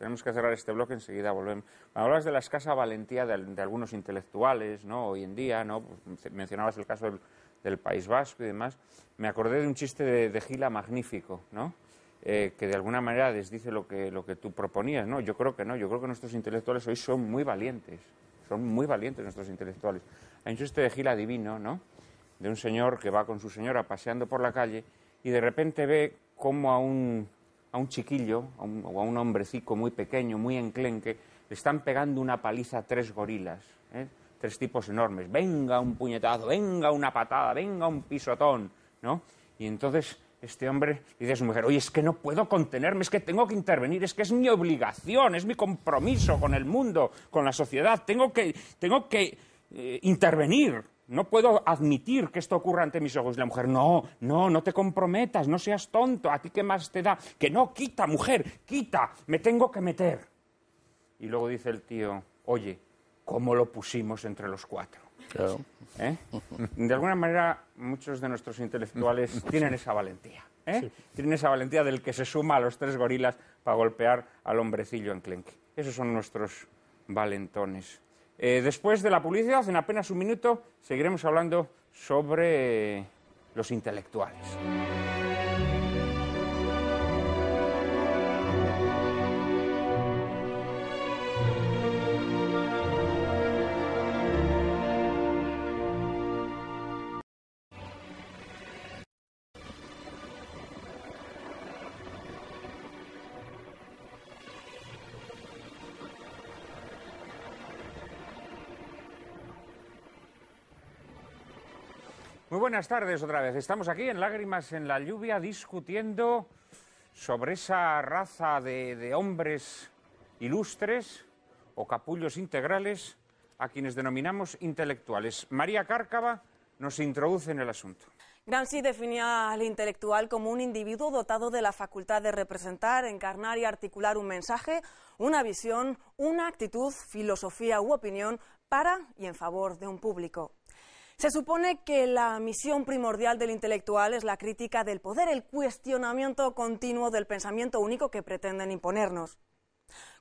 tenemos que cerrar este bloque, enseguida volvemos. Hablas de la escasa valentía de, algunos intelectuales, ¿no? Hoy en día, ¿no? Pues, mencionabas el caso del, País Vasco y demás. Me acordé de un chiste de, Gila magnífico, ¿no? Eh, que de alguna manera desdice lo que, lo que tú proponías, ¿no? Yo creo que no, yo creo que nuestros intelectuales hoy son muy valientes, son muy valientes nuestros intelectuales. Hay un chiste de Gila divino, ¿no? De un señor que va con su señora paseando por la calle y de repente ve cómo a un a un chiquillo o a un hombrecico muy pequeño, muy enclenque, le están pegando una paliza a tres gorilas, ¿eh? tres tipos enormes. Venga un puñetazo, venga una patada, venga un pisotón, ¿no? Y entonces este hombre dice a su mujer, oye, es que no puedo contenerme, es que tengo que intervenir, es que es mi obligación, es mi compromiso con el mundo, con la sociedad, tengo que, tengo que eh, intervenir, no puedo admitir que esto ocurra ante mis ojos. Y la mujer, no, no, no te comprometas, no seas tonto, a ti qué más te da. Que no, quita, mujer, quita, me tengo que meter. Y luego dice el tío, oye, ¿cómo lo pusimos entre los cuatro? ¿Eh? De alguna manera, muchos de nuestros intelectuales tienen esa valentía. ¿eh? Tienen esa valentía del que se suma a los tres gorilas para golpear al hombrecillo en enclenque. Esos son nuestros valentones. Eh, después de la publicidad, en apenas un minuto, seguiremos hablando sobre los intelectuales. Muy buenas tardes otra vez. Estamos aquí en Lágrimas en la Lluvia discutiendo sobre esa raza de, hombres ilustres o capullos integrales a quienes denominamos intelectuales. María Cárcava nos introduce en el asunto. Gramsci definía al intelectual como un individuo dotado de la facultad de representar, encarnar y articular un mensaje, una visión, una actitud, filosofía u opinión para y en favor de un público. Se supone que la misión primordial del intelectual es la crítica del poder, el cuestionamiento continuo del pensamiento único que pretenden imponernos.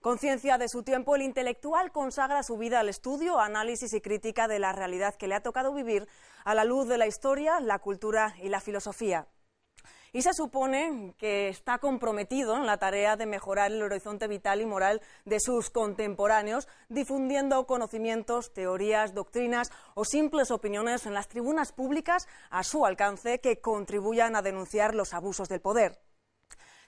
Conciencia de su tiempo, el intelectual consagra su vida al estudio, análisis y crítica de la realidad que le ha tocado vivir a la luz de la historia, la cultura y la filosofía y se supone que está comprometido en la tarea de mejorar el horizonte vital y moral de sus contemporáneos, difundiendo conocimientos, teorías, doctrinas o simples opiniones en las tribunas públicas a su alcance que contribuyan a denunciar los abusos del poder.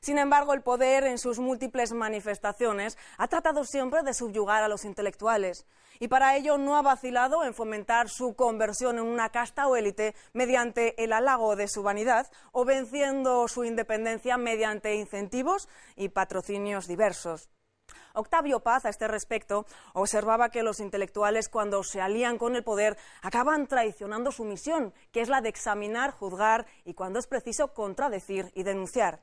Sin embargo, el poder, en sus múltiples manifestaciones, ha tratado siempre de subyugar a los intelectuales y para ello no ha vacilado en fomentar su conversión en una casta o élite mediante el halago de su vanidad o venciendo su independencia mediante incentivos y patrocinios diversos. Octavio Paz, a este respecto, observaba que los intelectuales, cuando se alían con el poder, acaban traicionando su misión, que es la de examinar, juzgar y, cuando es preciso, contradecir y denunciar.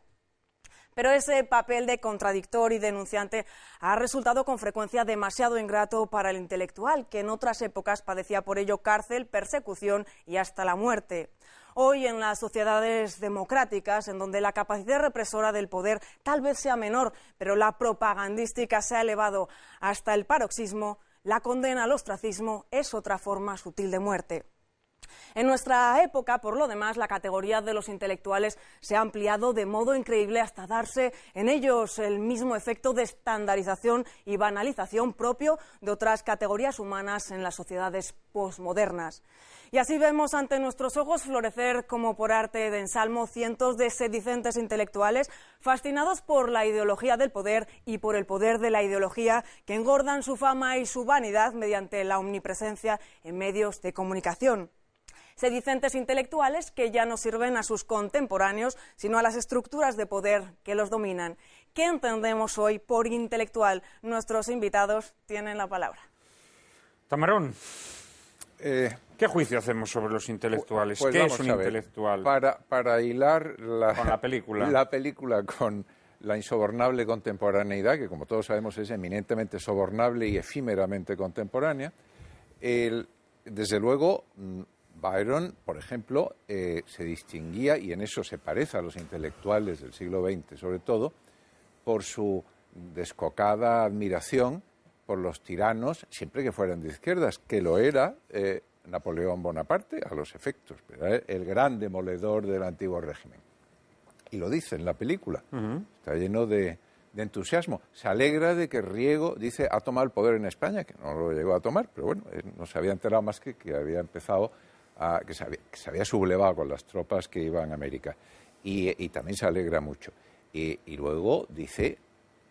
Pero ese papel de contradictor y denunciante ha resultado con frecuencia demasiado ingrato para el intelectual, que en otras épocas padecía por ello cárcel, persecución y hasta la muerte. Hoy en las sociedades democráticas, en donde la capacidad represora del poder tal vez sea menor, pero la propagandística se ha elevado hasta el paroxismo, la condena al ostracismo es otra forma sutil de muerte. En nuestra época, por lo demás, la categoría de los intelectuales se ha ampliado de modo increíble hasta darse en ellos el mismo efecto de estandarización y banalización propio de otras categorías humanas en las sociedades posmodernas. Y así vemos ante nuestros ojos florecer como por arte de ensalmo cientos de sedicentes intelectuales fascinados por la ideología del poder y por el poder de la ideología que engordan su fama y su vanidad mediante la omnipresencia en medios de comunicación sedicentes intelectuales que ya no sirven a sus contemporáneos, sino a las estructuras de poder que los dominan. ¿Qué entendemos hoy por intelectual? Nuestros invitados tienen la palabra. Tamarón, eh, ¿qué juicio hacemos sobre los intelectuales? Pues ¿Qué es un intelectual? Para, hilar la, película. la película con la insobornable contemporaneidad, que como todos sabemos es eminentemente sobornable y efímeramente contemporánea, desde luego mm, Byron, por ejemplo, eh, se distinguía, y en eso se parece a los intelectuales del siglo XX sobre todo, por su descocada admiración por los tiranos, siempre que fueran de izquierdas, que lo era eh, Napoleón Bonaparte a los efectos, el gran demoledor del antiguo régimen. Y lo dice en la película, está lleno de, de entusiasmo. Se alegra de que Riego, dice, ha tomado el poder en España, que no lo llegó a tomar, pero bueno, no se había enterado más que que había empezado que, se había, sublevado con las tropas que iban a América. Y, también se alegra mucho. Y, luego dice,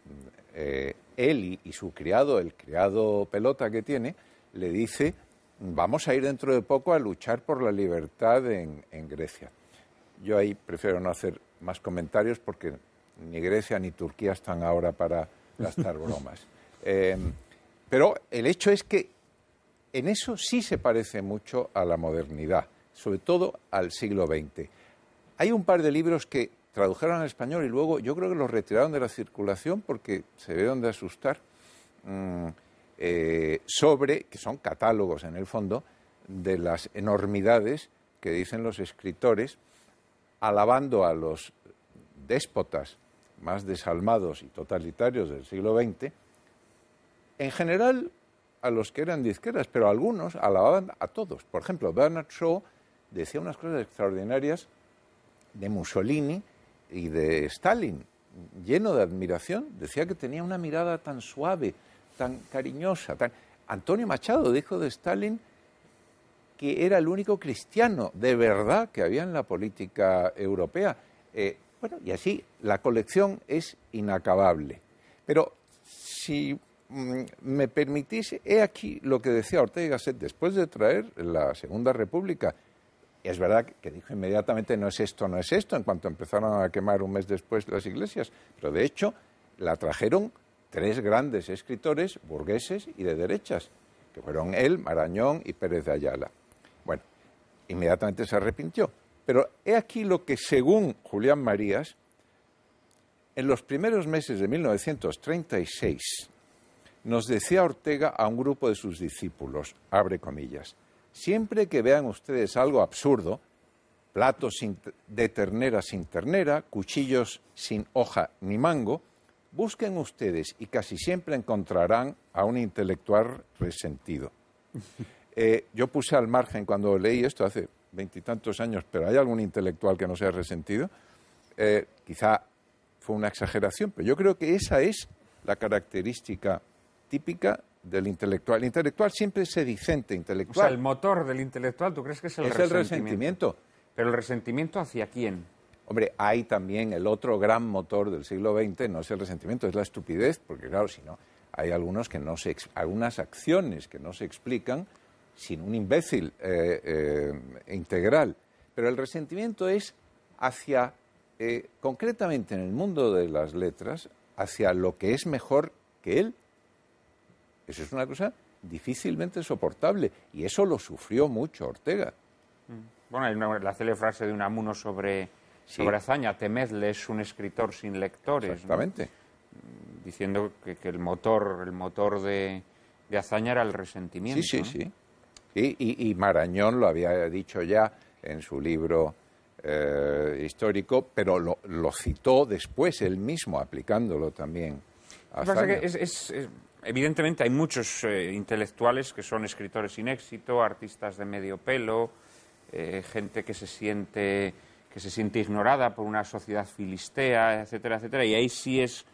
mm, eh, él y, su criado, el criado pelota que tiene, le dice, vamos a ir dentro de poco a luchar por la libertad en, Grecia. Yo ahí prefiero no hacer más comentarios porque ni Grecia ni Turquía están ahora para gastar bromas. Em, pero el hecho es que en eso sí se parece mucho a la modernidad, sobre todo al siglo XX. Hay un par de libros que tradujeron al español y luego yo creo que los retiraron de la circulación porque se vieron de asustar mm, eh, sobre, que son catálogos en el fondo, de las enormidades que dicen los escritores, alabando a los déspotas más desalmados y totalitarios del siglo XX, en general a los que eran de izquierdas, pero algunos alababan a todos. Por ejemplo, Bernard Shaw decía unas cosas extraordinarias de Mussolini y de Stalin, lleno de admiración. Decía que tenía una mirada tan suave, tan cariñosa. Tan... Antonio Machado dijo de Stalin que era el único cristiano de verdad que había en la política europea. Eh, bueno, y así la colección es inacabable. Pero si Mm, me permitís, he aquí lo que decía Ortega y Gasset después de traer la Segunda República. Es verdad que dijo inmediatamente no es esto, no es esto, en cuanto empezaron a quemar un mes después las iglesias, pero de hecho la trajeron tres grandes escritores burgueses y de derechas, que fueron él, Marañón y Pérez de Ayala. Bueno, inmediatamente se arrepintió, pero he aquí lo que según Julián Marías, en los primeros meses de 1936, nos decía Ortega a un grupo de sus discípulos, abre comillas, siempre que vean ustedes algo absurdo, platos de ternera sin ternera, cuchillos sin hoja ni mango, busquen ustedes y casi siempre encontrarán a un intelectual resentido. Eh, yo puse al margen cuando leí esto hace veintitantos años, pero ¿hay algún intelectual que no sea resentido? Eh, quizá fue una exageración, pero yo creo que esa es la característica típica del intelectual. El intelectual siempre es sedicente, intelectual. O sea, el motor del intelectual, ¿tú crees que es el resentimiento? Es el resentimiento. ¿Pero el resentimiento hacia quién? Hombre, hay también el otro gran motor del siglo XX, no es el resentimiento, es la estupidez, porque claro, si no, hay algunos que no se, algunas acciones que no se explican sin un imbécil eh, eh, integral. Pero el resentimiento es hacia, eh, concretamente en el mundo de las letras, hacia lo que es mejor que él eso es una cosa difícilmente soportable y eso lo sufrió mucho Ortega. Mm. Bueno, hay la célebre frase de Unamuno sobre, sobre Azaña, temedle es un escritor sin lectores. Exactamente. Mm, diciendo que, el motor, el motor de, de, Azaña era el resentimiento. Sí, sí, sí. y, Marañón lo había dicho ya en su libro eh, histórico, pero lo, citó después él mismo, aplicándolo también. A Azaña. es evidentemente hay muchos eh, intelectuales que son escritores sin éxito, artistas de medio pelo, eh, gente que se siente que se siente ignorada por una sociedad filistea, etcétera, etcétera, y ahí sí es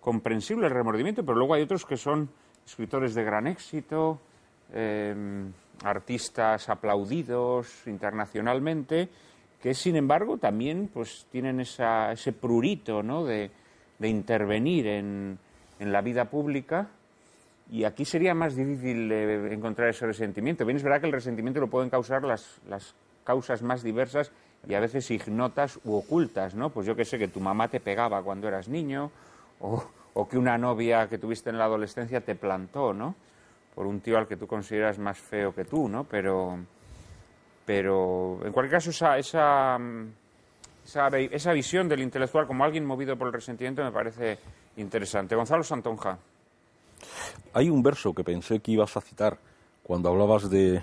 comprensible el remordimiento, pero luego hay otros que son escritores de gran éxito, em, artistas aplaudidos internacionalmente, que sin embargo también pues tienen ese prurito de, intervenir en, en la vida pública y aquí sería más difícil eh, encontrar ese resentimiento. Bien, es verdad que el resentimiento lo pueden causar las, las causas más diversas y a veces ignotas u ocultas, ¿no? Pues yo que sé, que tu mamá te pegaba cuando eras niño o, que una novia que tuviste en la adolescencia te plantó, ¿no? Por un tío al que tú consideras más feo que tú, ¿no? Pero, pero en cualquier caso, esa, esa, esa visión del intelectual como alguien movido por el resentimiento me parece interesante. Gonzalo Santonja. Hay un verso que pensé que ibas a citar cuando hablabas de,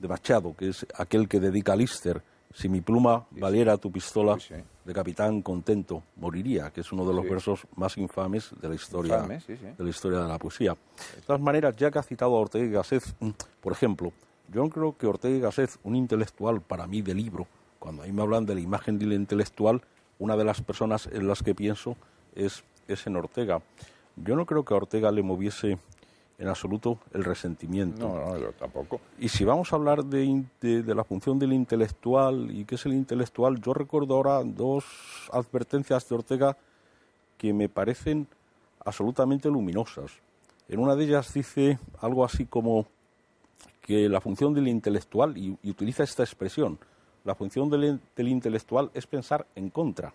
Machado, que es aquel que dedica a Lister, si mi pluma valiera tu pistola de capitán contento, moriría, que es uno de los versos más infames de la historia de la historia de la poesía. De todas maneras, ya que ha citado a Ortega y Gasset, por ejemplo, yo creo que Ortega y Gasset, un intelectual para mí de libro, cuando a mí me hablan de la imagen del intelectual, una de las personas en las que pienso es, es en Ortega. Yo no creo que a Ortega le moviese en absoluto el resentimiento. No, yo tampoco. Y si vamos a hablar de, la función del intelectual y qué es el intelectual, yo recuerdo ahora dos advertencias de Ortega que me parecen absolutamente luminosas. En una de ellas dice algo así como que la función del intelectual, y, utiliza esta expresión, la función del, intelectual es pensar en contra.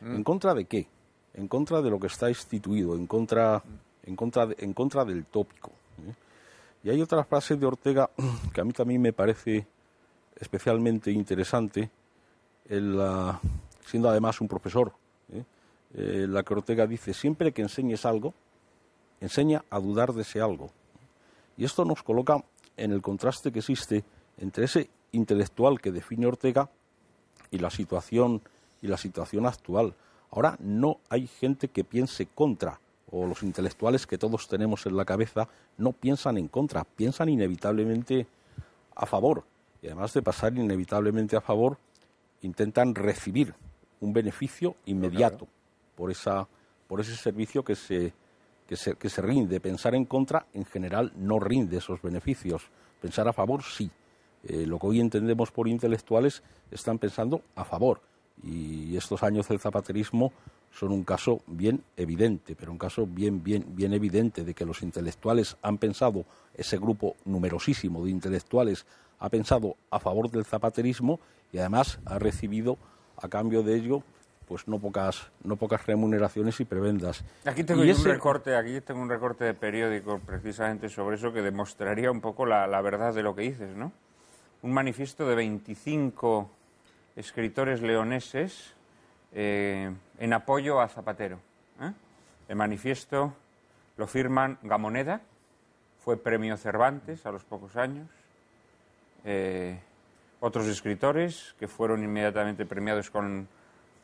¿En mm. contra de qué? en contra de lo que está instituido, en contra, del tópico. ¿eh? Y hay otra frase de Ortega que a mí también me parece especialmente interesante, ah, siendo además un profesor, ¿eh? Eh, la que Ortega dice, siempre que enseñes algo, enseña a dudar de ese algo. Y esto nos coloca en el contraste que existe entre ese intelectual que define Ortega y la situación, y la situación actual Ahora no hay gente que piense contra, o los intelectuales que todos tenemos en la cabeza no piensan en contra, piensan inevitablemente a favor. Y además de pasar inevitablemente a favor, intentan recibir un beneficio inmediato por, esa, por ese servicio que se, que, se, rinde. Pensar en contra, en general, no rinde esos beneficios. Pensar a favor, sí. Eh, lo que hoy entendemos por intelectuales están pensando a favor. Y estos años del zapaterismo son un caso bien evidente, pero un caso bien, bien, bien evidente de que los intelectuales han pensado, ese grupo numerosísimo de intelectuales ha pensado a favor del zapaterismo y además ha recibido a cambio de ello pues no pocas, no pocas remuneraciones y prebendas. Aquí tengo, un, recorte, aquí tengo un recorte de periódico precisamente sobre eso que demostraría un poco la, verdad de lo que dices, ¿no? Un manifiesto de 25 escritores leoneses eh, en apoyo a Zapatero. El ¿eh? manifiesto lo firman Gamoneda, fue premio Cervantes a los pocos años, eh, otros escritores que fueron inmediatamente premiados con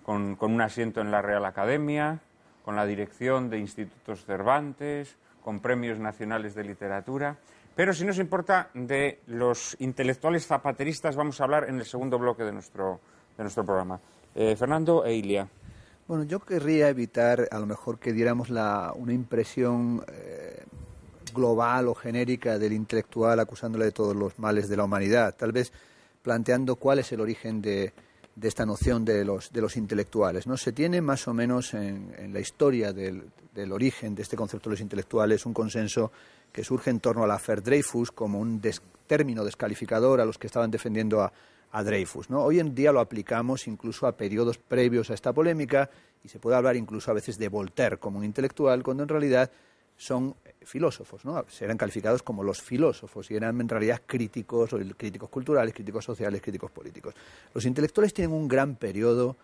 un asiento en la Real Academia, con la dirección de institutos Cervantes, con premios nacionales de literatura. Pero si nos importa de los intelectuales zapateristas, vamos a hablar en el segundo bloque de nuestro, de nuestro programa. Eh, Fernando e Ilia. Bueno, yo querría evitar a lo mejor que diéramos una impresión eh, global o genérica del intelectual acusándole de todos los males de la humanidad, tal vez planteando cuál es el origen de, de esta noción de los, de los intelectuales. ¿no? Se tiene más o menos en, la historia del, del, origen de este concepto de los intelectuales un consenso que surge en torno a la Fer Dreyfus como un término descalificador a los que estaban defendiendo a, Dreyfus. ¿no? Hoy en día lo aplicamos incluso a periodos previos a esta polémica y se puede hablar incluso a veces de Voltaire como un intelectual, cuando en realidad son eh, filósofos, ¿no? Eran calificados como los filósofos y eran en realidad críticos, críticos culturales, críticos sociales, críticos políticos. Los intelectuales tienen un gran periodo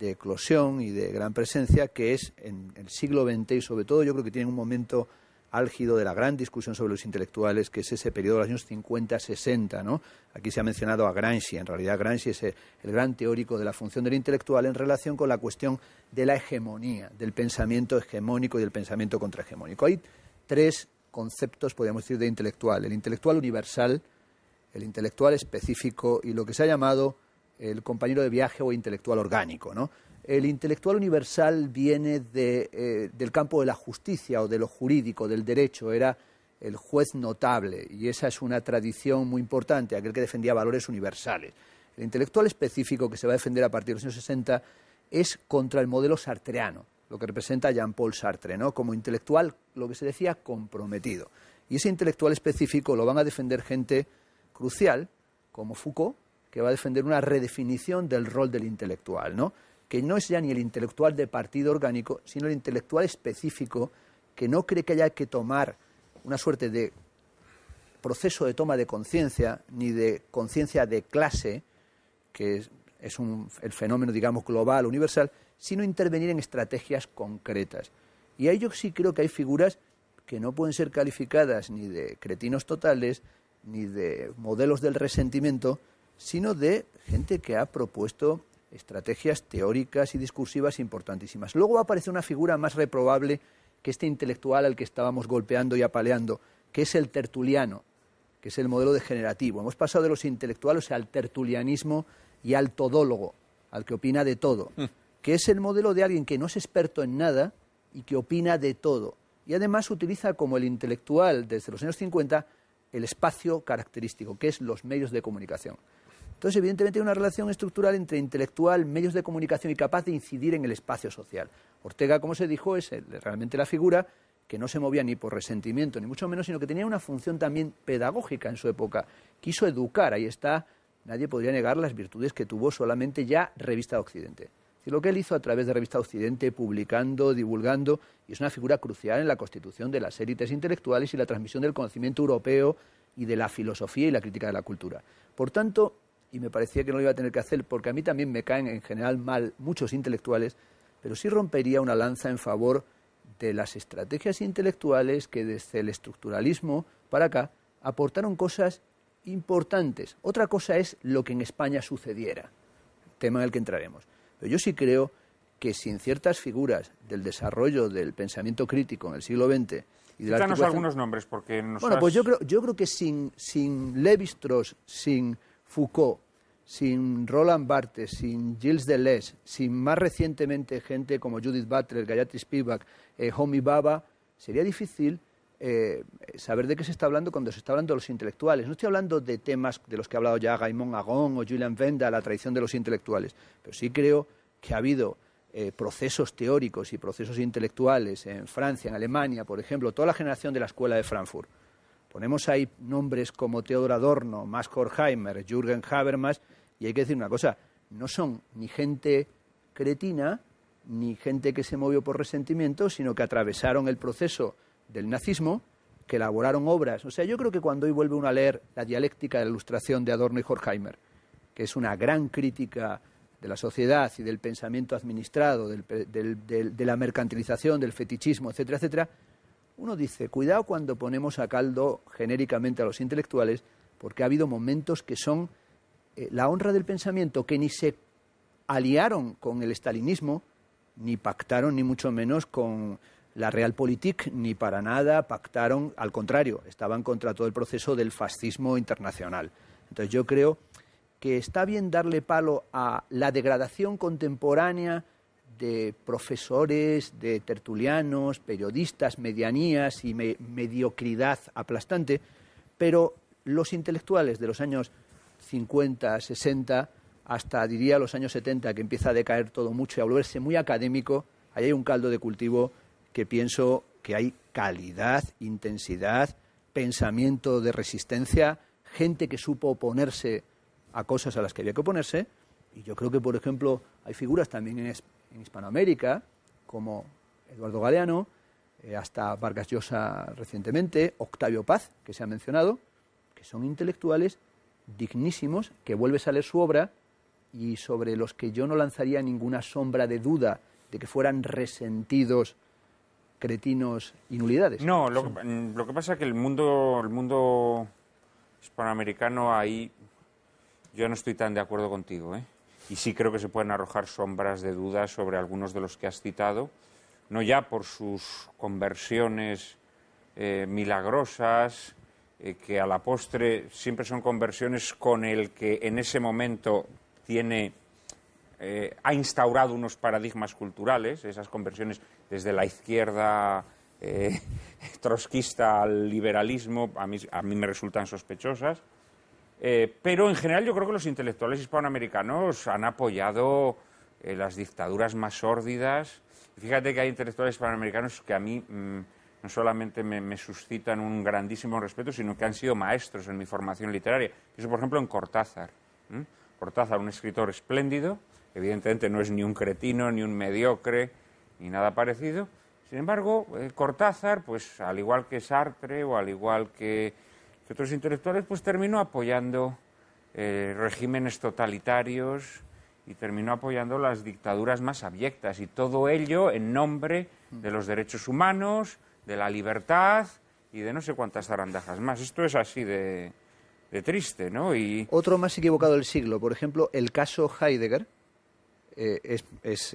de eclosión y de gran presencia que es en el siglo XX y sobre todo yo creo que tienen un momento álgido de la gran discusión sobre los intelectuales, que es ese periodo de los años 50-60. ¿no? Aquí se ha mencionado a Gramsci. En realidad, Gramsci es el, gran teórico de la función del intelectual en relación con la cuestión de la hegemonía, del pensamiento hegemónico y del pensamiento contrahegemónico. Hay tres conceptos, podríamos decir, de intelectual. El intelectual universal, el intelectual específico y lo que se ha llamado el compañero de viaje o intelectual orgánico. ¿no? El intelectual universal viene eh, del campo de la justicia o de lo jurídico, del derecho, era el juez notable, y esa es una tradición muy importante, aquel que defendía valores universales. El intelectual específico que se va a defender a partir de los años 60 es contra el modelo sartreano, lo que representa Jean-Paul Sartre, ¿no? como intelectual, lo que se decía, comprometido. Y ese intelectual específico lo van a defender gente crucial, como Foucault, que va a defender una redefinición del rol del intelectual. ¿no? que no es ya ni el intelectual de partido orgánico, sino el intelectual específico que no cree que haya que tomar una suerte de proceso de toma de conciencia, ni de conciencia de clase, que es, un, el fenómeno, digamos, global, universal, sino intervenir en estrategias concretas. Y ahí yo sí creo que hay figuras que no pueden ser calificadas ni de cretinos totales, ni de modelos del resentimiento, sino de gente que ha propuesto estrategias teóricas y discursivas importantísimas. Luego aparece una figura más reprobable que este intelectual al que estábamos golpeando y apaleando, que es el tertuliano, que es el modelo degenerativo. Hemos pasado de los intelectuales al tertulianismo y al todólogo, al que opina de todo, mm. que es el modelo de alguien que no es experto en nada y que opina de todo. Y además utiliza como el intelectual desde los años 50 el espacio característico, que es los medios de comunicación. Entonces, evidentemente, hay una relación estructural entre intelectual, medios de comunicación y capaz de incidir en el espacio social. Ortega, como se dijo, es realmente la figura que no se movía ni por resentimiento, ni mucho menos, sino que tenía una función también pedagógica en su época. Quiso educar, ahí está, nadie podría negar las virtudes que tuvo solamente ya Revista Occidente. Y lo que él hizo a través de Revista Occidente, publicando, divulgando, y es una figura crucial en la constitución de las élites intelectuales y la transmisión del conocimiento europeo y de la filosofía y la crítica de la cultura. Por tanto, y me parecía que no lo iba a tener que hacer, porque a mí también me caen en general mal muchos intelectuales, pero sí rompería una lanza en favor de las estrategias intelectuales que desde el estructuralismo para acá aportaron cosas importantes. Otra cosa es lo que en España sucediera, tema en el que entraremos. Pero yo sí creo que sin ciertas figuras del desarrollo del pensamiento crítico en el siglo XX y de la algunos nombres porque nos bueno pues yo creo yo creo que sin sin Levi-Strauss sin Foucault, sin Roland Barthes, sin Gilles Deleuze, sin más recientemente gente como Judith Butler, Gayatri Spivak, eh, Homi Baba, sería difícil eh, saber de qué se está hablando cuando se está hablando de los intelectuales. No estoy hablando de temas de los que ha hablado ya Gaimon Agón o Julian Venda, la traición de los intelectuales, pero sí creo que ha habido eh, procesos teóricos y procesos intelectuales en Francia, en Alemania, por ejemplo, toda la generación de la escuela de Frankfurt, Ponemos ahí nombres como Teodor Adorno, Max Horkheimer, Jürgen Habermas, y hay que decir una cosa, no son ni gente cretina, ni gente que se movió por resentimiento, sino que atravesaron el proceso del nazismo, que elaboraron obras. O sea, yo creo que cuando hoy vuelve uno a leer la dialéctica de la ilustración de Adorno y Horkheimer, que es una gran crítica de la sociedad y del pensamiento administrado, de la mercantilización, del fetichismo, etcétera, etcétera, uno dice, cuidado cuando ponemos a caldo genéricamente a los intelectuales, porque ha habido momentos que son eh, la honra del pensamiento, que ni se aliaron con el estalinismo, ni pactaron, ni mucho menos con la Realpolitik, ni para nada pactaron, al contrario, estaban contra todo el proceso del fascismo internacional. Entonces yo creo que está bien darle palo a la degradación contemporánea de profesores, de tertulianos, periodistas, medianías y mediocridad aplastante, pero los intelectuales de los años 50, 60, hasta diría los años 70, que empieza a decaer todo mucho y a volverse muy académico, ahí hay un caldo de cultivo que pienso que hay calidad, intensidad, pensamiento de resistencia, gente que supo oponerse a cosas a las que había que oponerse. Y yo creo que, por ejemplo, hay figuras también en, en Hispanoamérica, como Eduardo Galeano, eh, hasta Vargas Llosa recientemente, Octavio Paz, que se ha mencionado, que son intelectuales dignísimos, que vuelve a leer su obra y sobre los que yo no lanzaría ninguna sombra de duda de que fueran resentidos cretinos y nulidades. No, lo, mm, que, pasa es que el mundo, el mundo hispanoamericano ahí, yo no estoy tan de acuerdo contigo, ¿eh? y sí creo que se pueden arrojar sombras de dudas sobre algunos de los que has citado, no ya por sus conversiones eh, milagrosas, eh, que a la postre siempre son conversiones con el que en ese momento tiene, eh, ha instaurado unos paradigmas culturales, esas conversiones desde la izquierda trotskista al liberalismo, a mí me resultan sospechosas eh, pero en general yo creo que los intelectuales hispanoamericanos han apoyado eh, las dictaduras más sórdidas. Fíjate que hay intelectuales hispanoamericanos que a mí mm, no solamente me, suscitan un grandísimo respeto, sino que han sido maestros en mi formación literaria. Eso, por ejemplo, en Cortázar. Cortázar, un escritor espléndido, evidentemente no es ni un cretino, ni un mediocre, ni nada parecido. Sin embargo, eh, Cortázar, pues al igual que Sartre o al igual que que otros intelectuales, pues terminó apoyando eh, regímenes totalitarios y terminó apoyando las dictaduras más abyectas. Y todo ello en nombre de los derechos humanos, de la libertad y de no sé cuántas zarandajas más. Esto es así de, triste, ¿no? Y... Otro más equivocado del siglo, por ejemplo, el caso Heidegger. Eh, eh, es, es,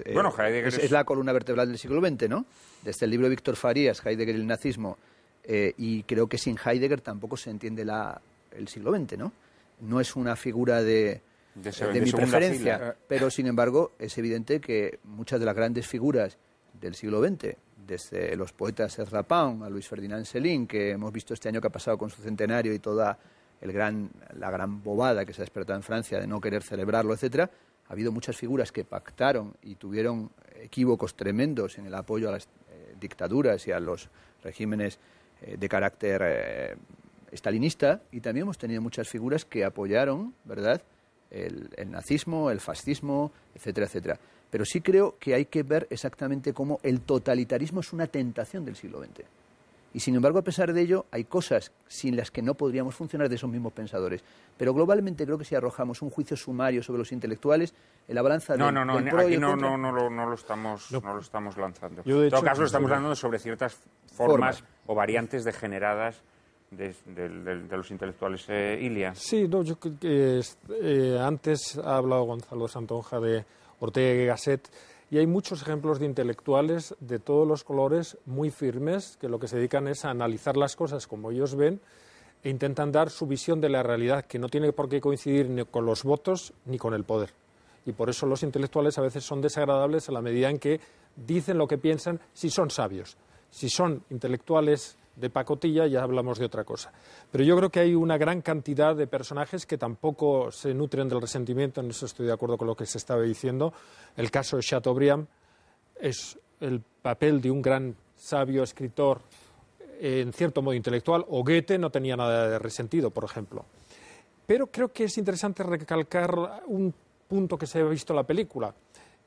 es, la columna vertebral del siglo XX, ¿no? Desde el libro de Víctor Farías, Heidegger y el nazismo, eh, y creo que sin Heidegger tampoco se entiende el siglo XX, ¿no? No es una figura de, de, eh, mi preferencia, pero sin embargo es evidente que muchas de las grandes figuras del siglo XX, desde los poetas Ezra Pound a Luis Ferdinand Selin, que hemos visto este año que ha pasado con su centenario y toda el gran, la gran bobada que se ha despertado en Francia de no querer celebrarlo, etcétera, ha habido muchas figuras que pactaron y tuvieron equívocos tremendos en el apoyo a las eh, dictaduras y a los regímenes eh, de carácter eh, estalinista y también hemos tenido muchas figuras que apoyaron, ¿verdad?, el, nazismo, el fascismo, etcétera, etcétera. Pero sí creo que hay que ver exactamente cómo el totalitarismo es una tentación del siglo XX. Y sin embargo, a pesar de ello, hay cosas sin las que no podríamos funcionar de esos mismos pensadores. Pero globalmente creo que si arrojamos un juicio sumario sobre los intelectuales, el la balanza no, no, no, aquí no, no, no, lo, estamos, no. lo estamos lanzando. en todo caso, lo estamos hablando sobre ciertas formas o variantes degeneradas de, los intelectuales eh, ilias. Sí, eh, eh, antes ha hablado Gonzalo Santonja de Ortega y Gasset y hay muchos ejemplos de intelectuales de todos los colores muy firmes que lo que se dedican es a analizar las cosas como ellos ven e intentan dar su visión de la realidad que no tiene por qué coincidir ni con los votos ni con el poder. Y por eso los intelectuales a veces son desagradables a la medida en que dicen lo que piensan si son sabios. Si son intelectuales de pacotilla ya hablamos de otra cosa. Pero yo creo que hay una gran cantidad de personajes que tampoco se nutren del resentimiento, en eso estoy de acuerdo con lo que se estaba diciendo. El caso de Chateaubriand es el papel de un gran sabio escritor, eh, en cierto modo intelectual, o Goethe no tenía nada de resentido, por ejemplo. Pero creo que es interesante recalcar un punto que se ha visto en la película,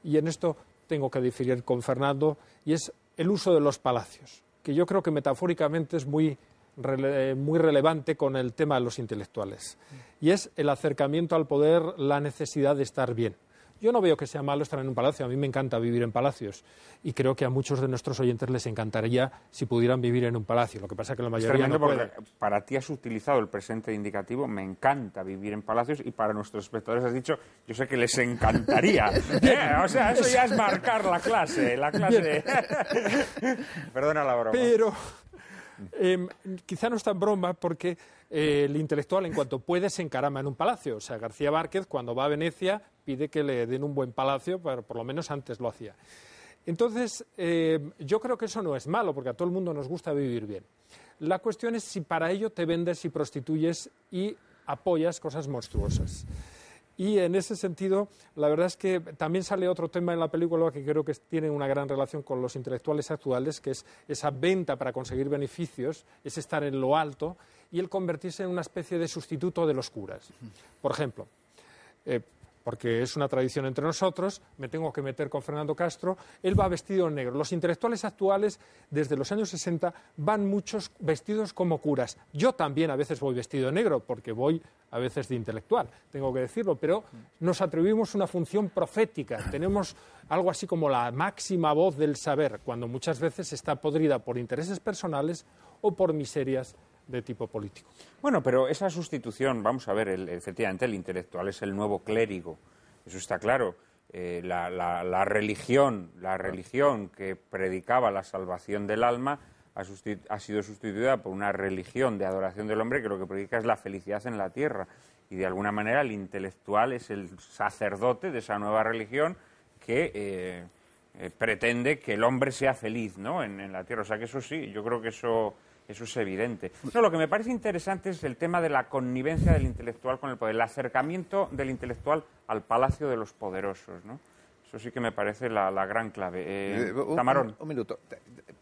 y en esto tengo que diferir con Fernando, y es el uso de los palacios, que yo creo que metafóricamente es muy, muy relevante con el tema de los intelectuales, y es el acercamiento al poder, la necesidad de estar bien. Yo no veo que sea malo estar en un palacio, a mí me encanta vivir en palacios y creo que a muchos de nuestros oyentes les encantaría si pudieran vivir en un palacio. Lo que pasa es que la mayoría no puede. Para ti has utilizado el presente indicativo, me encanta vivir en palacios y para nuestros espectadores has dicho, yo sé que les encantaría. Eh, o sea, eso ya es marcar la clase, la clase. Perdona la broma. Pero Em, quizá no es tan broma porque eh, el intelectual, en cuanto puede, se encarama en un palacio. O sea, García Márquez, cuando va a Venecia, pide que le den un buen palacio, pero por lo menos antes lo hacía. Entonces, em, yo creo que eso no es malo, porque a todo el mundo nos gusta vivir bien. La cuestión es si para ello te vendes y prostituyes y apoyas cosas monstruosas. Y en ese sentido, la verdad es que también sale otro tema en la película que creo que tiene una gran relación con los intelectuales actuales, que es esa venta para conseguir beneficios, es estar en lo alto y el convertirse en una especie de sustituto de los curas. Por ejemplo, eh, porque es una tradición entre nosotros, me tengo que meter con Fernando Castro, él va vestido negro. Los intelectuales actuales, desde los años 60, van muchos vestidos como curas. Yo también a veces voy vestido negro, porque voy a veces de intelectual, tengo que decirlo, pero nos atribuimos una función profética, tenemos algo así como la máxima voz del saber, cuando muchas veces está podrida por intereses personales o por miserias de tipo político. Bueno, pero esa sustitución, vamos a ver, efectivamente el intelectual es el nuevo clérigo, eso está claro. Eh, la, religión, la religión que predicaba la salvación del alma ha, sido sustituida por una religión de adoración del hombre que lo que predica es la felicidad en la tierra. Y de alguna manera el intelectual es el sacerdote de esa nueva religión que eh, eh, pretende que el hombre sea feliz ¿no? en, en la tierra. O sea que eso sí, yo creo que eso eso es evidente. lo que me parece interesante es el tema de la connivencia del intelectual con el poder, el acercamiento del intelectual al palacio de los poderosos, ¿no? Eso sí que me parece la, gran clave. Eh, eh un, minuto.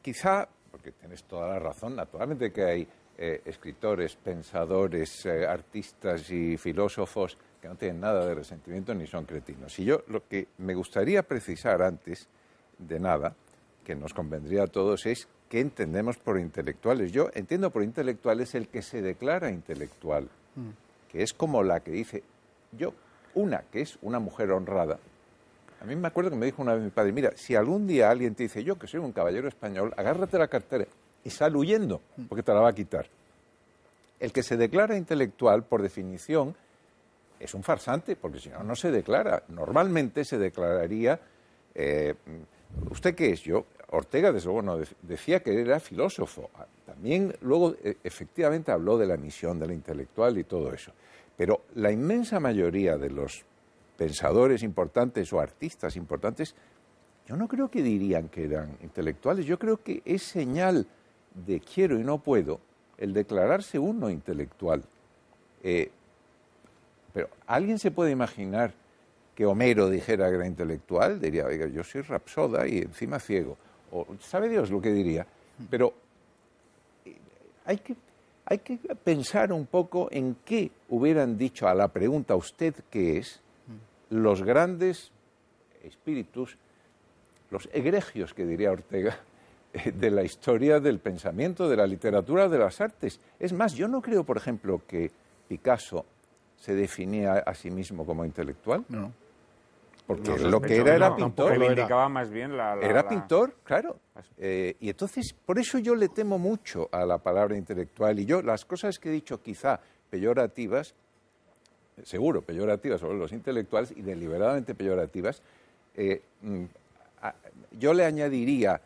Quizá, porque tienes toda la razón, naturalmente que hay eh, escritores, pensadores, eh, artistas y filósofos que no tienen nada de resentimiento ni son cretinos. Y yo lo que me gustaría precisar antes de nada, que nos convendría a todos, es ¿Qué entendemos por intelectuales? Yo entiendo por intelectuales el que se declara intelectual, mm. que es como la que dice, yo, una, que es una mujer honrada. A mí me acuerdo que me dijo una vez mi padre, mira, si algún día alguien te dice, yo que soy un caballero español, agárrate la cartera y sal huyendo, mm. porque te la va a quitar. El que se declara intelectual, por definición, es un farsante, porque si no, no se declara. Normalmente se declararía, eh, ¿usted qué es yo? Ortega, desde luego, decía que era filósofo. Ah, también luego eh, efectivamente habló de la misión de la intelectual y todo eso. Pero la inmensa mayoría de los pensadores importantes o artistas importantes, yo no creo que dirían que eran intelectuales. Yo creo que es señal de quiero y no puedo el declararse uno intelectual. Eh, pero ¿alguien se puede imaginar que Homero dijera que era intelectual? Diría, oiga, yo soy rapsoda y encima ciego o sabe Dios lo que diría, pero hay que, hay que pensar un poco en qué hubieran dicho a la pregunta usted que es los grandes espíritus, los egregios que diría Ortega, eh, de la historia del pensamiento, de la literatura, de las artes. Es más, yo no creo, por ejemplo, que Picasso se definía a sí mismo como intelectual. No. Porque lo que era era pintor. indicaba más bien la, era pintor, claro. Eh, y entonces, por eso yo le temo mucho a la palabra intelectual. Y yo, las cosas que he dicho quizá peyorativas, seguro peyorativas sobre los intelectuales y deliberadamente peyorativas, eh, mm, yo le añadiría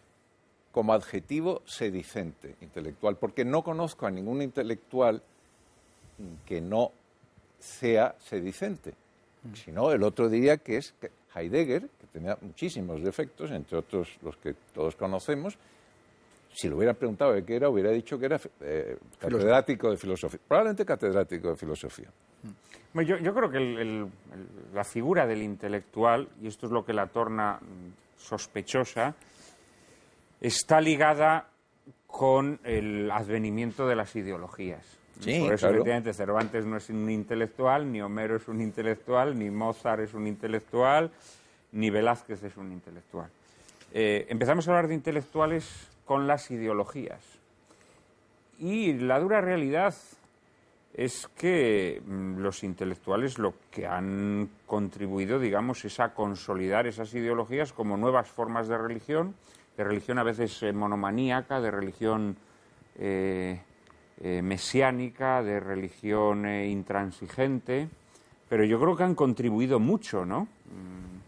como adjetivo sedicente intelectual, porque no conozco a ningún intelectual que no sea sedicente. Mm. Si no, el otro diría que es Heidegger, que tenía muchísimos defectos, entre otros los que todos conocemos. Si le hubiera preguntado de qué era, hubiera dicho que era eh, catedrático de filosofía, probablemente catedrático de filosofía. Mm. Yo, creo que la figura del intelectual, y esto es lo que la torna mm, sospechosa, está ligada con el advenimiento de las ideologías. Por eso, evidentemente, Cervantes no es un intelectual, ni Homero es un intelectual, ni Mozart es un intelectual, ni Velázquez es un intelectual. Eh, empezamos a hablar de intelectuales con las ideologías. Y la dura realidad es que mm, los intelectuales lo que han contribuido, digamos, es a consolidar esas ideologías como nuevas formas de religión, de religión a veces eh, monomaníaca, de religión eh, eh, mesiánica, de religión eh, intransigente, pero yo creo que han contribuido mucho, ¿no? Mm,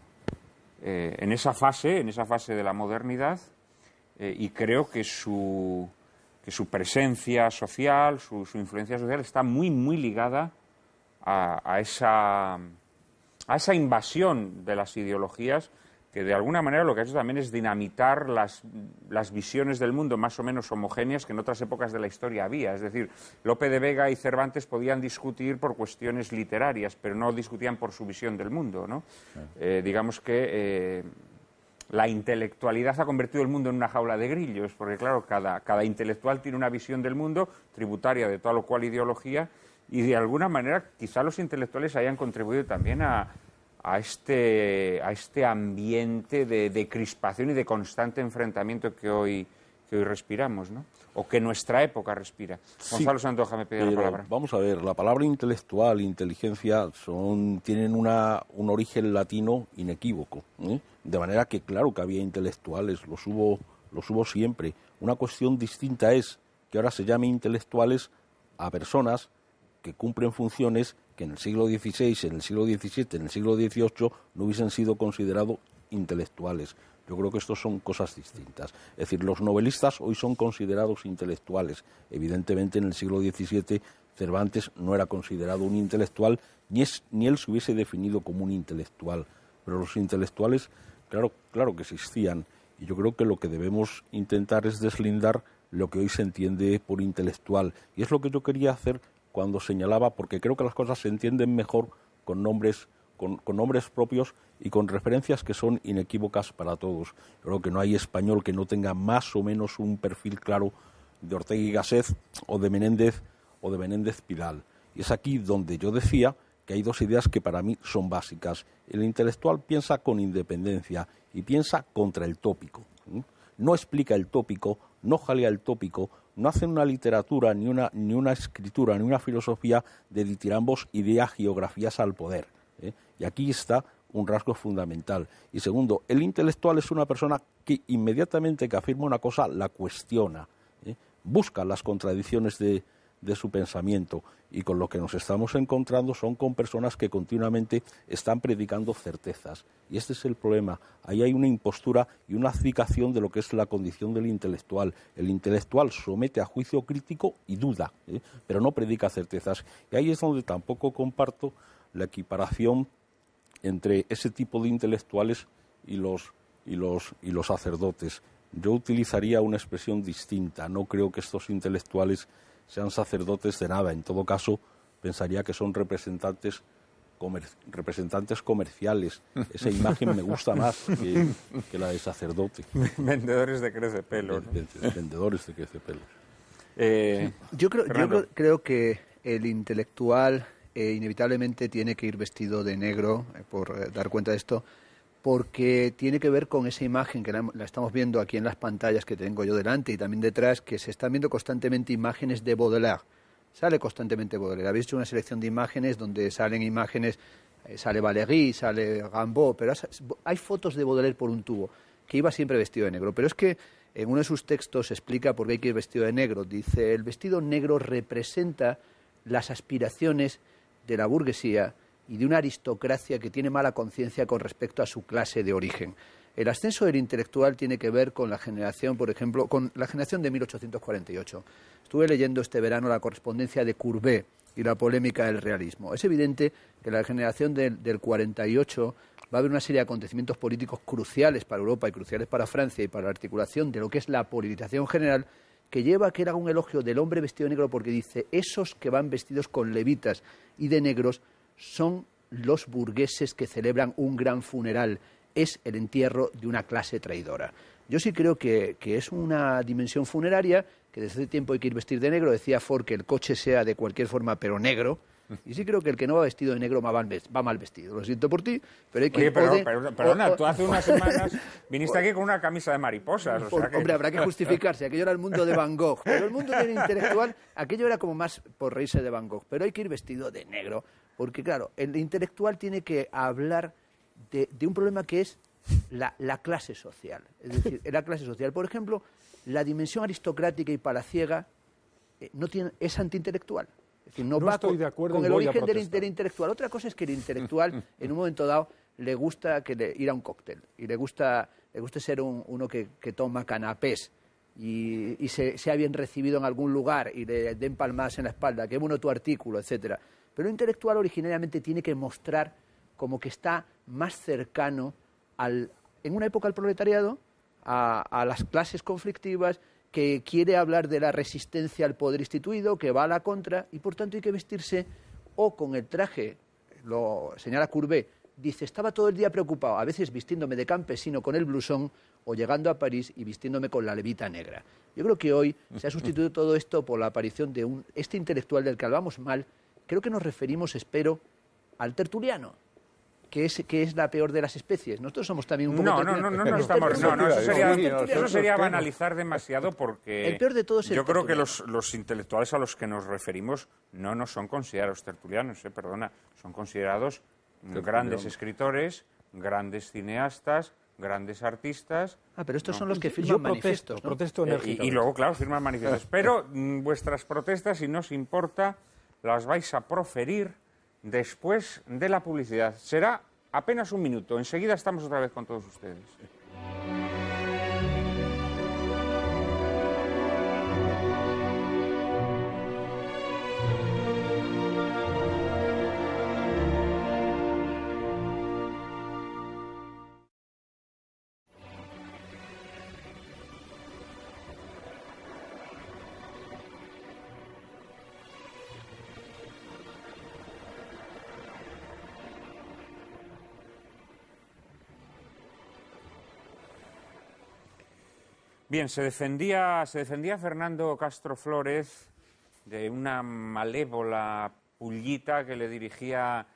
eh, en esa fase, en esa fase de la modernidad, y creo que su, que su presencia social, su, influencia social está muy, muy ligada a, a, esa, a esa invasión de las ideologías que de alguna manera lo que ha hecho también es dinamitar las, las, visiones del mundo más o menos homogéneas que en otras épocas de la historia había. Es decir, Lope de Vega y Cervantes podían discutir por cuestiones literarias, pero no discutían por su visión del mundo. ¿no? Eh, digamos que eh, la intelectualidad ha convertido el mundo en una jaula de grillos, porque claro, cada, cada intelectual tiene una visión del mundo tributaria de tal o cual ideología y de alguna manera quizá los intelectuales hayan contribuido también a a este, a este ambiente de, crispación y de constante enfrentamiento que hoy, que hoy respiramos, ¿no? o que nuestra época respira. Gonzalo Santoja me pide la palabra. Vamos a ver, la palabra intelectual, inteligencia, son, tienen una, un origen latino inequívoco. ¿eh? De manera que, claro que había intelectuales, los hubo, los hubo siempre. Una cuestión distinta es que ahora se llame intelectuales a personas que cumplen funciones que en el siglo XVI, en el siglo XVII, en el siglo XVIII no hubiesen sido considerados intelectuales. Yo creo que estos son cosas distintas. Es decir, los novelistas hoy son considerados intelectuales. Evidentemente, en el siglo XVII Cervantes no era considerado un intelectual, ni, es, ni él se hubiese definido como un intelectual. Pero los intelectuales, claro, claro que existían. Y yo creo que lo que debemos intentar es deslindar lo que hoy se entiende por intelectual. Y es lo que yo quería hacer cuando señalaba, porque creo que las cosas se entienden mejor con nombres, con, nombres propios y con referencias que son inequívocas para todos. Creo que no hay español que no tenga más o menos un perfil claro de Ortega y Gasset o de Menéndez o de Menéndez Pidal. Y es aquí donde yo decía que hay dos ideas que para mí son básicas. El intelectual piensa con independencia y piensa contra el tópico. No explica el tópico, no jalea el tópico, no hacen una literatura, ni una, escritura, ni una filosofía de ditirambos y geografías al poder. ¿eh? Y aquí está un rasgo fundamental. Y segundo, el intelectual es una persona que inmediatamente que afirma una cosa la cuestiona, ¿eh? busca las contradicciones de, de su pensamiento y con lo que nos estamos encontrando son con personas que continuamente están predicando certezas. Y este es el problema. Ahí hay una impostura y una abdicación de lo que es la condición del intelectual. El intelectual somete a juicio crítico y duda, ¿eh? pero no predica certezas. Y ahí es donde tampoco comparto la equiparación entre ese tipo de intelectuales y los, y los, y los sacerdotes. Yo utilizaría una expresión distinta. No creo que estos intelectuales sean sacerdotes de nada. En todo caso, pensaría que son representantes representantes comerciales. Esa imagen me gusta más que, la de sacerdote. Vendedores de crecepelo. ¿no? Vendedores de crecepelo. Eh, yo, creo, que el intelectual eh, inevitablemente tiene que ir vestido de negro, eh, por dar cuenta de esto, porque tiene que ver con esa imagen que la, estamos viendo aquí en las pantallas que tengo yo delante y también detrás, que se están viendo constantemente imágenes de Baudelaire. Sale constantemente Baudelaire. Habéis hecho una selección de imágenes donde salen imágenes, eh, sale Valéry, sale Rambaud, pero hay fotos de Baudelaire por un tubo, que iba siempre vestido de negro. Pero es que en uno de sus textos explica por qué hay que ir vestido de negro. Dice, el vestido negro representa las aspiraciones de la burguesía y de una aristocracia que tiene mala conciencia con respecto a su clase de origen. El ascenso del intelectual tiene que ver con la generación, por ejemplo, con la generación de 1848. Estuve leyendo este verano la correspondencia de Courbet y la polémica del realismo. Es evidente que la generación del, 48 va a haber una serie de acontecimientos políticos cruciales para Europa y cruciales para Francia y para la articulación de lo que es la politización general que lleva a que era haga un elogio del hombre vestido de negro porque dice, esos que van vestidos con levitas y de negros son los burgueses que celebran un gran funeral, es el entierro de una clase traidora. Yo sí creo que, es una dimensión funeraria, que desde hace tiempo hay que ir vestir de negro, decía Ford que el coche sea de cualquier forma, pero negro. Y sí creo que el que no va vestido de negro va mal, vestido. Lo siento por ti, pero hay que... Oye, perdona, oh, oh. tú hace unas semanas viniste aquí con una camisa de mariposas. Hombre, habrá que justificarse. Aquello era el mundo de Van Gogh. Pero el mundo del intelectual, aquello era como más por reírse de Van Gogh. Pero hay que ir vestido de negro. Porque claro, el intelectual tiene que hablar de, un problema que es la, clase social. Es decir, la clase social. Por ejemplo, la dimensión aristocrática y palaciega eh, no tiene, es antiintelectual. Es decir, no, va con, el origen del, intelectual. Otra cosa es que el intelectual, en un momento dado, le gusta que ir a un cóctel y le gusta, le gusta ser uno que, toma canapés y, se, sea bien recibido en algún lugar y le den palmadas en la espalda, que bueno tu artículo, etcétera. Pero el intelectual originariamente tiene que mostrar como que está más cercano al, en una época al proletariado, a, las clases conflictivas, que quiere hablar de la resistencia al poder instituido, que va a la contra, y por tanto hay que vestirse o con el traje, lo señala Courbet, dice, estaba todo el día preocupado, a veces vistiéndome de campesino con el blusón o llegando a París y vistiéndome con la levita negra. Yo creo que hoy se ha sustituido todo esto por la aparición de un, este intelectual del que hablamos mal, creo que nos referimos, espero, al tertuliano. Que es, que es la peor de las especies. Nosotros somos también un poco no, no, no, no, estamos, no, eso sería, eso sería banalizar demasiado porque el peor de todos es yo creo que los, intelectuales a los que nos referimos no nos son considerados tertulianos, eh, perdona, son considerados grandes escritores, grandes cineastas, grandes artistas. Ah, pero estos son los que firman Yo manifestos. Protesto, eh, y, luego, claro, firman manifiestos. pero mm, vuestras protestas, si nos importa, las vais a proferir después de la publicidad. Será apenas un minuto. Enseguida estamos otra vez con todos ustedes. Bien, se defendía, se defendía Fernando Castro Flores de una malévola pullita que le dirigía,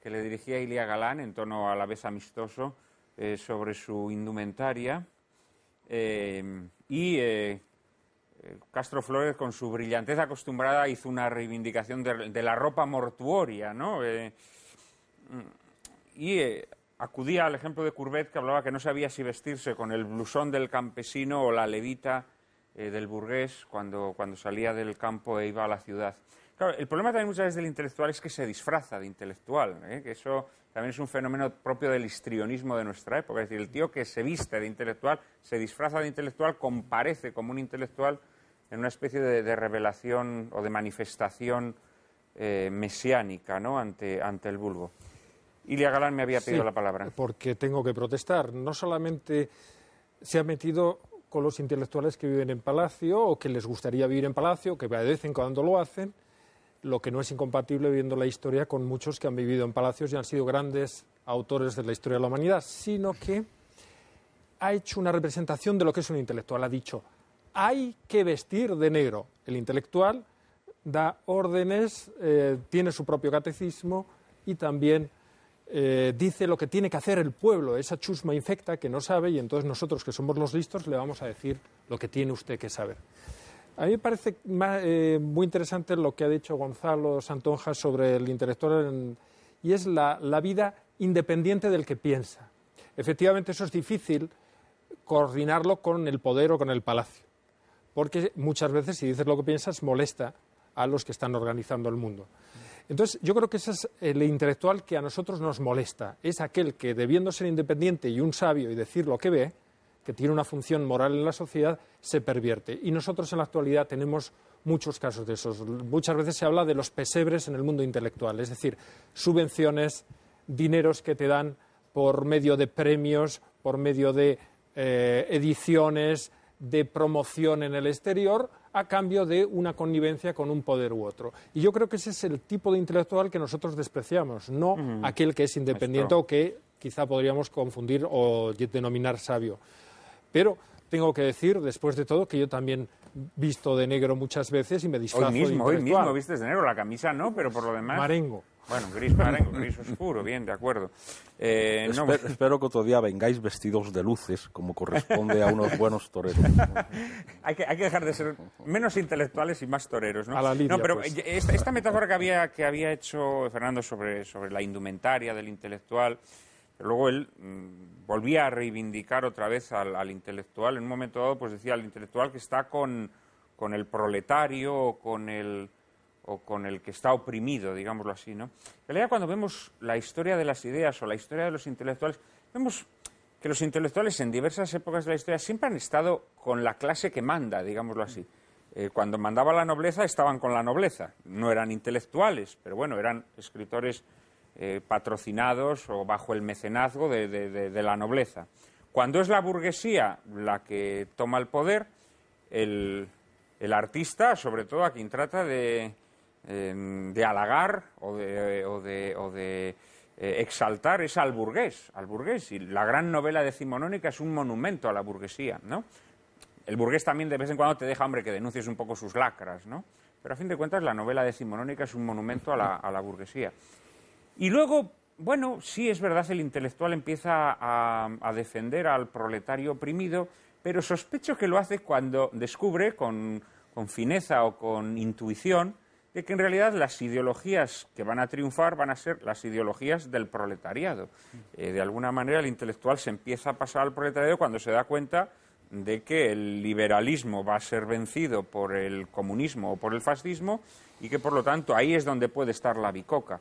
que le dirigía Ilia Galán en tono a la vez amistoso eh, sobre su indumentaria. Eh, y eh, Castro Flores, con su brillantez acostumbrada, hizo una reivindicación de, de la ropa mortuoria, ¿no? y acudía al ejemplo de Courbet que hablaba que no sabía si vestirse con el blusón del campesino o la levita eh, del burgués cuando, salía del campo e iba a la ciudad. el problema también muchas veces del intelectual es que se disfraza de intelectual, ¿eh? que eso también es un fenómeno propio del histrionismo de nuestra época. Es decir, el tío que se viste de intelectual, se disfraza de intelectual, comparece como un intelectual en una especie de, revelación o de manifestación eh, mesiánica ante, ante el vulgo. Ilia Galán me había pedido la palabra. Porque tengo que protestar. No solamente se ha metido con los intelectuales que viven en Palacio o que les gustaría vivir en Palacio, que padecen cuando lo hacen, lo que no es incompatible viendo la historia con muchos que han vivido en Palacios y han sido grandes autores de la historia de la humanidad, sino que ha hecho una representación de lo que es un intelectual. Ha dicho, hay que vestir de negro. El intelectual da órdenes, eh, tiene su propio catecismo y también eh, dice lo que tiene que hacer el pueblo, esa chusma infecta que no sabe y entonces nosotros que somos los listos le vamos a decir lo que tiene usted que saber. A mí me parece eh, muy interesante lo que ha dicho Gonzalo Santonja sobre el intelectual y es la vida independiente del que piensa. Efectivamente, eso es difícil coordinarlo con el poder o con el palacio, porque muchas veces si dices lo que piensas molesta a los que están organizando el mundo. Entonces, yo creo que ese es el intelectual que a nosotros nos molesta. Es aquel que, debiendo ser independiente y un sabio y decir lo que ve, que tiene una función moral en la sociedad, se pervierte. Y nosotros en la actualidad tenemos muchos casos de esos. Muchas veces se habla de los pesebres en el mundo intelectual, es decir, subvenciones, dineros que te dan por medio de premios, por medio de eh, ediciones, de promoción en el exterior, a cambio de una connivencia con un poder u otro. Y yo creo que ese es el tipo de intelectual que nosotros despreciamos, no aquel que es independiente o que quizá podríamos confundir o denominar sabio. Pero tengo que decir, después de todo, que yo también visto de negro muchas veces y me disfrazo Hoy mismo, hoy mismo vistes de negro, la camisa no, pero por lo demás... Marengo. Bueno, gris marengo, gris oscuro, bien, de acuerdo. Eh, espero, que otro día vengáis vestidos de luces, como corresponde a unos buenos toreros. hay, que, dejar de ser menos intelectuales y más toreros, ¿no? A no, pero pues. eh, esta, metáfora que había, que había hecho Fernando sobre, sobre la indumentaria del intelectual, luego él mm, volvía a reivindicar otra vez al, intelectual. En un momento dado, pues decía al intelectual que está con, con el proletario, con el o con el que está oprimido, digámoslo así. ¿no? En realidad, cuando vemos la historia de las ideas o la historia de los intelectuales, vemos que los intelectuales en diversas épocas de la historia siempre han estado con la clase que manda, digámoslo así. Eh, cuando mandaba la nobleza estaban con la nobleza, no eran intelectuales, pero bueno, eran escritores eh, patrocinados o bajo el mecenazgo de, la nobleza. Cuando es la burguesía la que toma el poder, el, el artista, sobre todo a quien trata de, Em, de halagar o de, eh, exaltar es al burgués, al burgués. Y la gran novela decimonónica es un monumento a la burguesía, ¿no? El burgués también de vez en cuando te deja, hombre, que denuncies un poco sus lacras, ¿no? Pero a fin de cuentas la novela decimonónica es un monumento a la, burguesía. Y luego, bueno, sí es verdad, el intelectual empieza a, defender al proletario oprimido, pero sospecho que lo hace cuando descubre con fineza o con intuición de que en realidad las ideologías que van a triunfar van a ser las ideologías del proletariado. Eh, de alguna manera el intelectual se empieza a pasar al proletariado cuando se da cuenta de que el liberalismo va a ser vencido por el comunismo o por el fascismo y que por lo tanto ahí es donde puede estar la bicoca.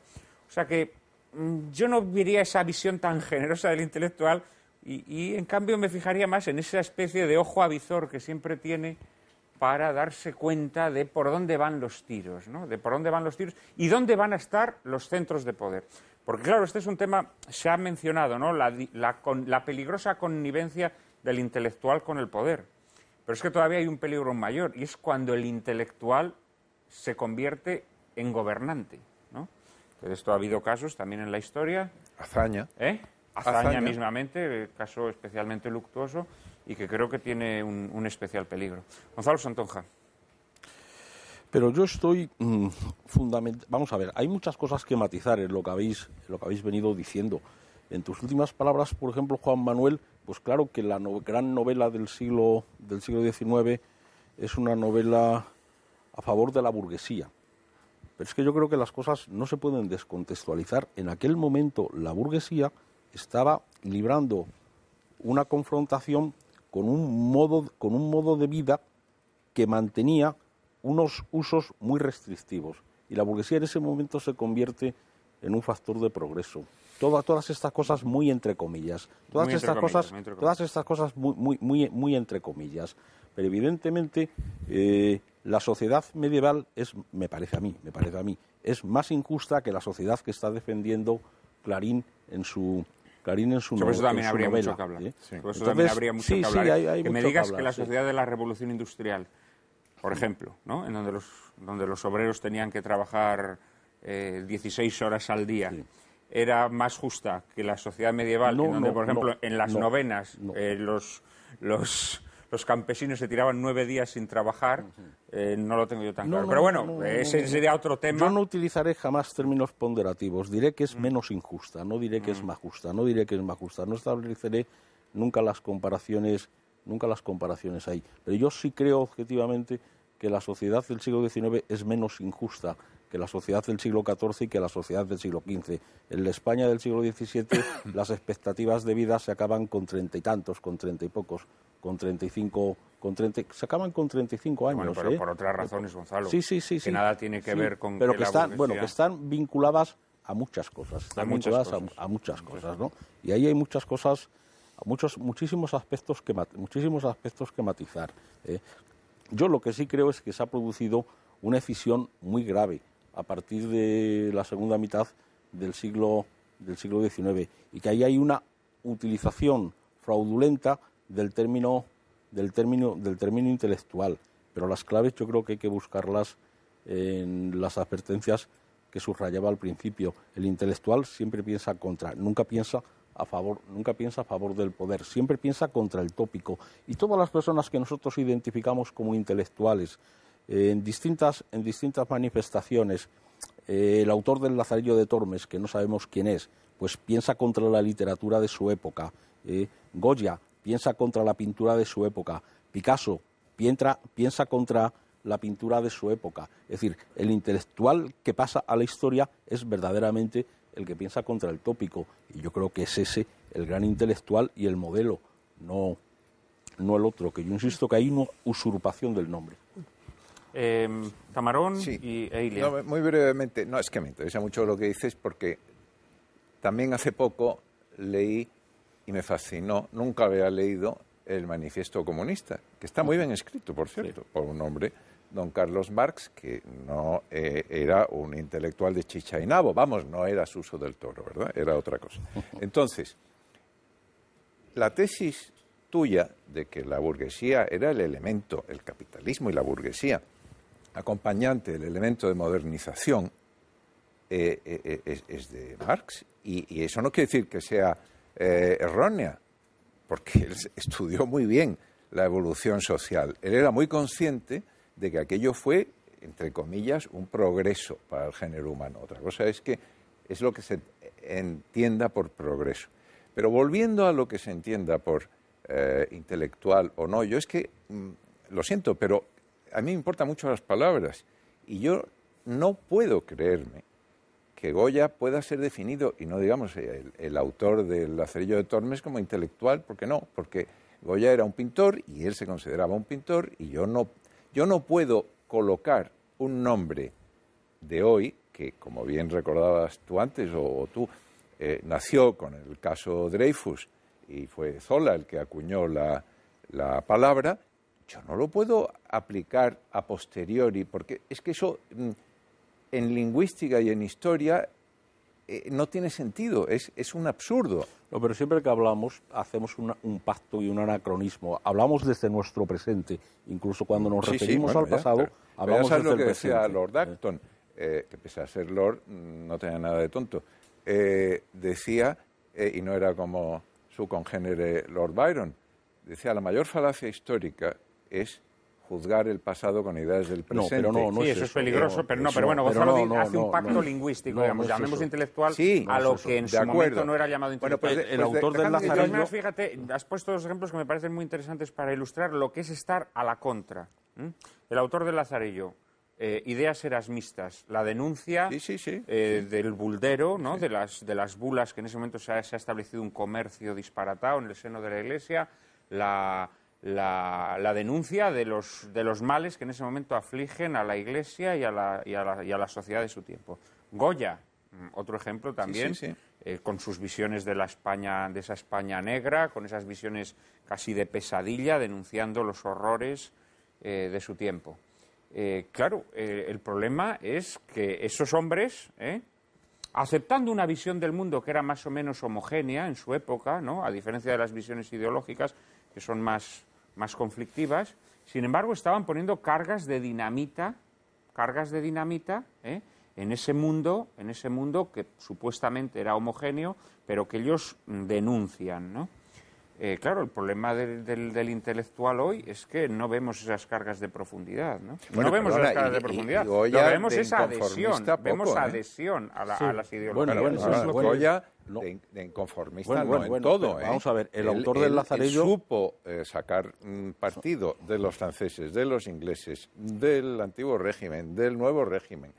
O sea que mm, yo no vería esa visión tan generosa del intelectual y, y en cambio me fijaría más en esa especie de ojo avizor que siempre tiene para darse cuenta de por dónde van los tiros, ¿no? De por dónde van los tiros y dónde van a estar los centros de poder. Porque claro, este es un tema, se ha mencionado, ¿no? La, peligrosa connivencia del intelectual con el poder. Pero es que todavía hay un peligro mayor y es cuando el intelectual se convierte en gobernante, ¿no? esto ha habido casos también en la historia. Azaña. ¿Eh? Azaña mismamente, caso especialmente luctuoso y que creo que tiene un, especial peligro. Gonzalo Santonja. Pero yo estoy mm, fundamental. Vamos a ver, hay muchas cosas que matizar en lo que habéis, lo que habéis venido diciendo. En tus últimas palabras, por ejemplo, Juan Manuel, pues claro que la gran novela del siglo del siglo XIX es una novela a favor de la burguesía. Pero es que yo creo que las cosas no se pueden descontextualizar. En aquel momento la burguesía estaba librando una confrontación con un modo, con un modo de vida que mantenía unos usos muy restrictivos. Y la burguesía en ese momento se convierte en un factor de progreso. todas estas cosas muy entre comillas. Todas estas cosas, todas estas cosas muy, muy, muy, entre comillas. Pero evidentemente eh, la sociedad medieval es, me parece a mí, me parece a mí, es más injusta que la sociedad que está defendiendo Clarín en su su Sobre eso también habría mucho que hablar. Sobre eso también habría mucho que hablar. que me digas que, la sociedad de la revolución industrial, por ejemplo, ¿no? en donde los, donde los obreros tenían que trabajar 16 eh, horas al día, era más justa que la sociedad medieval, en donde, por ejemplo, en las novenas eh, los los los campesinos se tiraban nueve días sin trabajar, eh, no lo tengo yo tan claro. Pero bueno, eh, ese sería otro tema. Yo no utilizaré jamás términos ponderativos. Diré que es mm. menos injusta, no diré que es mm. más justa, no diré que es más justa. No estableceré nunca las comparaciones, nunca las comparaciones ahí. Pero yo sí creo objetivamente que la sociedad del siglo XIX es menos injusta que la sociedad del siglo XIV y que la sociedad del siglo XV. En la España del siglo XVII las expectativas de vida se acaban con treinta y tantos, con treinta y pocos con 35 con 30, se acaban con 35 años. Bueno, pero ¿eh? por otras razones, Gonzalo. Sí, sí, sí. Que nada tiene que ver con. Pero que, están, bueno, que están vinculadas a muchas cosas. Están a vinculadas A, muchas cosas, ¿no? Y ahí hay muchas cosas, muchos, muchísimos aspectos que muchísimos aspectos que matizar. ¿eh? Yo lo que sí creo es que se ha producido una fisión muy grave a partir de la segunda mitad del siglo del siglo XIX y que ahí hay una utilización fraudulenta del término, del término, del término intelectual, pero las claves yo creo que hay que buscarlas en las advertencias que subrayaba al principio. El intelectual siempre piensa contra, nunca piensa a favor, nunca piensa a favor del poder, siempre piensa contra el tópico. Y todas las personas que nosotros identificamos como intelectuales, en, distintas, en distintas manifestaciones, eh, el autor del Lazarillo de Tormes, que no sabemos quién es, pues piensa contra la literatura de su época. Eh, Goya piensa contra la pintura de su época. Picasso piensa, contra la pintura de su época. Es decir, el intelectual que pasa a la historia es verdaderamente el que piensa contra el tópico. Y yo creo que es ese el gran intelectual y el modelo, no, no el otro, que yo insisto que hay una usurpación del nombre. Em, Camarón y Eilia. muy brevemente, no es que me interesa mucho lo que dices porque también hace poco leí y me fascinó, nunca había leído el Manifiesto Comunista, que está muy bien escrito, por cierto, por un hombre, don Carlos Marx, que no eh, era un intelectual de chicha y nabo, vamos, no era uso del Toro, ¿verdad? Era otra cosa. Entonces, la tesis tuya de que la burguesía era el elemento, el capitalismo y la burguesía, acompañante del elemento de modernización, eh, eh, es, de Marx, y eso no quiere decir que sea eh, errónea, porque él estudió muy bien la evolución social. Él era muy consciente de que aquello fue, entre comillas, un progreso para el género humano. Otra cosa es que es lo que se entienda por progreso. Pero volviendo a lo que se entienda por eh, intelectual o no, yo es que, mm, lo siento, pero a mí me importan mucho las palabras y yo no puedo creerme que Goya pueda ser definido, y no digamos el, autor del Lacerillo de Tormes como intelectual, porque no, porque Goya era un pintor y él se consideraba un pintor y yo no, yo no puedo colocar un nombre de hoy, que como bien recordabas tú antes o, tú, eh, nació con el caso Dreyfus y fue Zola el que acuñó la, la palabra, yo no lo puedo aplicar a posteriori, porque es que eso mm, en lingüística y en historia eh, no tiene sentido, es, es un absurdo. pero siempre que hablamos hacemos un pacto y un anacronismo. Hablamos desde nuestro presente, incluso cuando nos referimos al pasado, hablamos desde lo que Decía Lord eh. Acton, eh, que pese a ser Lord mm, no tenía nada de tonto. decía, y no era como su congénere Lord Byron, decía la mayor falacia histórica es juzgar el pasado con ideas del presente. No, pero no, no sí, es eso, eso es peligroso, pero no, pero bueno, Gonzalo hace un pacto lingüístico, digamos, llamemos intelectual a lo que en su momento no era llamado intelectual. Bueno, pues, el, autor del Lazarillo... fíjate, has puesto dos ejemplos que me parecen muy interesantes para ilustrar lo que es estar a la contra. El autor del Lazarillo, eh, ideas erasmistas, la denuncia eh, del buldero, ¿no? de, las, de las bulas que en ese momento se ha establecido un comercio disparatado en el seno de la Iglesia, la la, denuncia de los, de los males que en ese momento afligen a la Iglesia y a la, sociedad de su tiempo. Goya, mm, otro ejemplo también, eh, con sus visiones de, la España, de esa España negra, con esas visiones casi de pesadilla, denunciando los horrores eh, de su tiempo. Eh, claro, el problema es que esos hombres, aceptando una visión del mundo que era más o menos homogénea en su época, ¿no? a diferencia de las visiones ideológicas que son más más conflictivas, sin embargo estaban poniendo cargas de dinamita, cargas de dinamita, ¿eh? en ese mundo, en ese mundo que supuestamente era homogéneo, pero que ellos denuncian, ¿no? Eh, claro, el problema del, del, intelectual hoy es que no vemos esas cargas de profundidad, ¿no? no vemos esas cargas de profundidad. vemos esa adhesión, vemos ¿eh? adhesión a, la, las ideologías. Bueno, bueno eso es que... en todo. ¿eh? Vamos a ver, el, autor del lazarello supo eh, sacar partido de los franceses, de los ingleses, del antiguo régimen, del nuevo régimen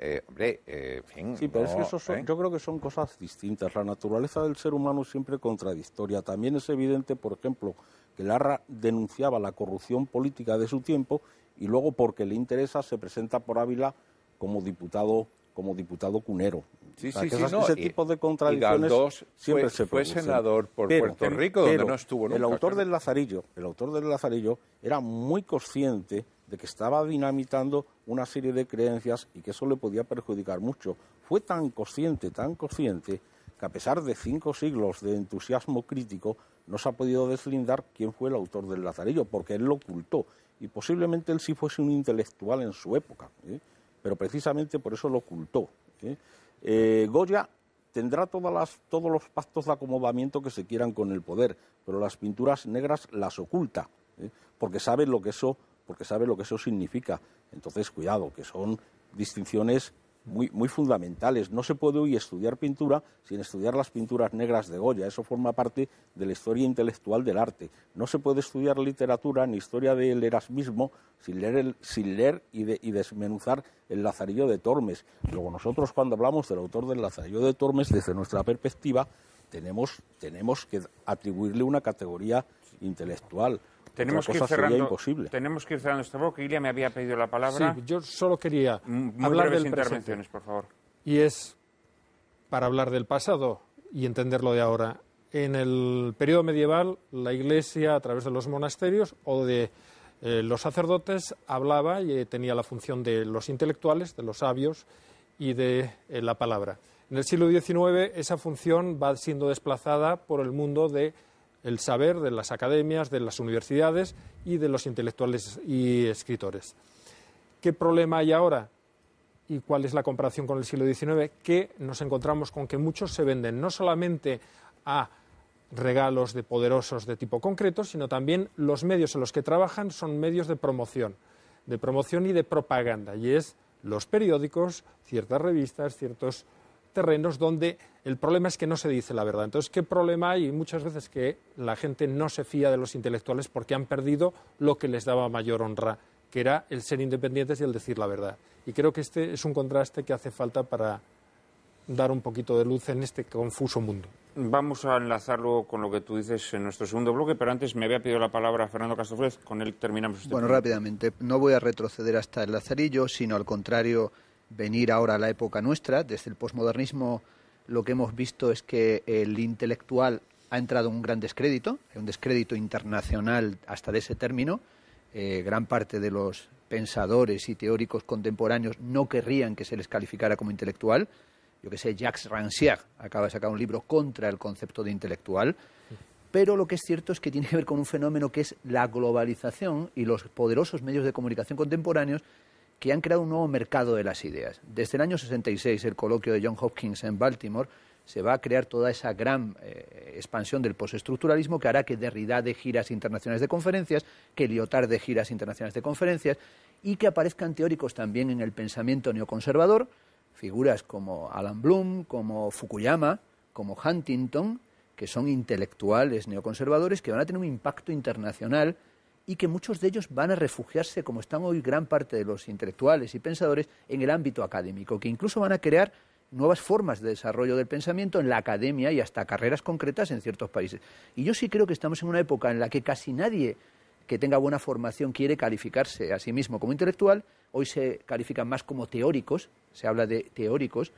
eh, hombre, eh, fin, sí, pero es que eso ¿eh? yo creo que son cosas distintas. La naturaleza del ser humano es siempre contradictoria. También es evidente, por ejemplo, que Larra denunciaba la corrupción política de su tiempo y luego, porque le interesa, se presenta por Ávila como diputado como diputado cunero. Sí, sí, sí, ese tipo de contradicciones siempre se fue senador por Puerto Rico, donde no estuvo nunca, El autor del Lazarillo, el autor del Lazarillo era muy consciente de que estaba dinamitando una serie de creencias y que eso le podía perjudicar mucho. Fue tan consciente, tan consciente, que a pesar de cinco siglos de entusiasmo crítico, no se ha podido deslindar quién fue el autor del Lazarillo, porque él lo ocultó. Y posiblemente él sí fuese un intelectual en su época, ¿eh? pero precisamente por eso lo ocultó. ¿eh? Eh, Goya tendrá todas todos los pactos de acomodamiento que se quieran con el poder, pero las pinturas negras las oculta, porque sabe lo que eso porque sabe lo que eso significa. Entonces, cuidado, que son distinciones muy, fundamentales. No se puede hoy estudiar pintura sin estudiar las pinturas negras de Goya. Eso forma parte de la historia intelectual del arte. No se puede estudiar literatura ni historia del erasmismo sin leer, sin leer y, y, desmenuzar el Lazarillo de Tormes. Luego nosotros cuando hablamos del autor del Lazarillo de Tormes, desde nuestra perspectiva, tenemos, tenemos que atribuirle una categoría intelectual. Tenemos que, ir cerrando, imposible. tenemos que ir cerrando este bloque. Ilia me había pedido la palabra. Sí, yo solo quería hablar de del intervenciones, por favor. Y es para hablar del pasado y entenderlo de ahora. En el periodo medieval, la Iglesia, a través de los monasterios o de eh, los sacerdotes, hablaba y eh, tenía la función de los intelectuales, de los sabios y de eh, la palabra. En el siglo XIX, esa función va siendo desplazada por el mundo de el saber de las academias, de las universidades y de los intelectuales y escritores. ¿Qué problema hay ahora? ¿Y cuál es la comparación con el siglo XIX? Que nos encontramos con que muchos se venden no solamente a regalos de poderosos de tipo concreto, sino también los medios en los que trabajan son medios de promoción, de promoción y de propaganda, y es los periódicos, ciertas revistas, ciertos terrenos donde el problema es que no se dice la verdad. Entonces, ¿qué problema hay? Muchas veces que la gente no se fía de los intelectuales porque han perdido lo que les daba mayor honra, que era el ser independientes y el decir la verdad. Y creo que este es un contraste que hace falta para dar un poquito de luz en este confuso mundo. Vamos a enlazarlo con lo que tú dices en nuestro segundo bloque, pero antes me había pedido la palabra Fernando Castrofrez, con él terminamos. Este bueno, rápidamente, no voy a retroceder hasta el Lazarillo, sino al contrario, venir ahora a la época nuestra. Desde el posmodernismo lo que hemos visto es que el intelectual ha entrado en un gran descrédito, un descrédito internacional hasta de ese término. Eh, gran parte de los pensadores y teóricos contemporáneos no querrían que se les calificara como intelectual. Yo que sé, Jacques Rancière acaba de sacar un libro contra el concepto de intelectual. Pero lo que es cierto es que tiene que ver con un fenómeno que es la globalización y los poderosos medios de comunicación contemporáneos que han creado un nuevo mercado de las ideas. Desde el año 66, el coloquio de John Hopkins en Baltimore, se va a crear toda esa gran eh, expansión del postestructuralismo que hará que Derrida de giras internacionales de conferencias, que Lyotard de giras internacionales de conferencias y que aparezcan teóricos también en el pensamiento neoconservador, figuras como Alan Bloom, como Fukuyama, como Huntington, que son intelectuales neoconservadores que van a tener un impacto internacional y que muchos de ellos van a refugiarse, como están hoy gran parte de los intelectuales y pensadores, en el ámbito académico, que incluso van a crear nuevas formas de desarrollo del pensamiento en la academia y hasta carreras concretas en ciertos países. Y yo sí creo que estamos en una época en la que casi nadie que tenga buena formación quiere calificarse a sí mismo como intelectual, hoy se califican más como teóricos, se habla de teóricos,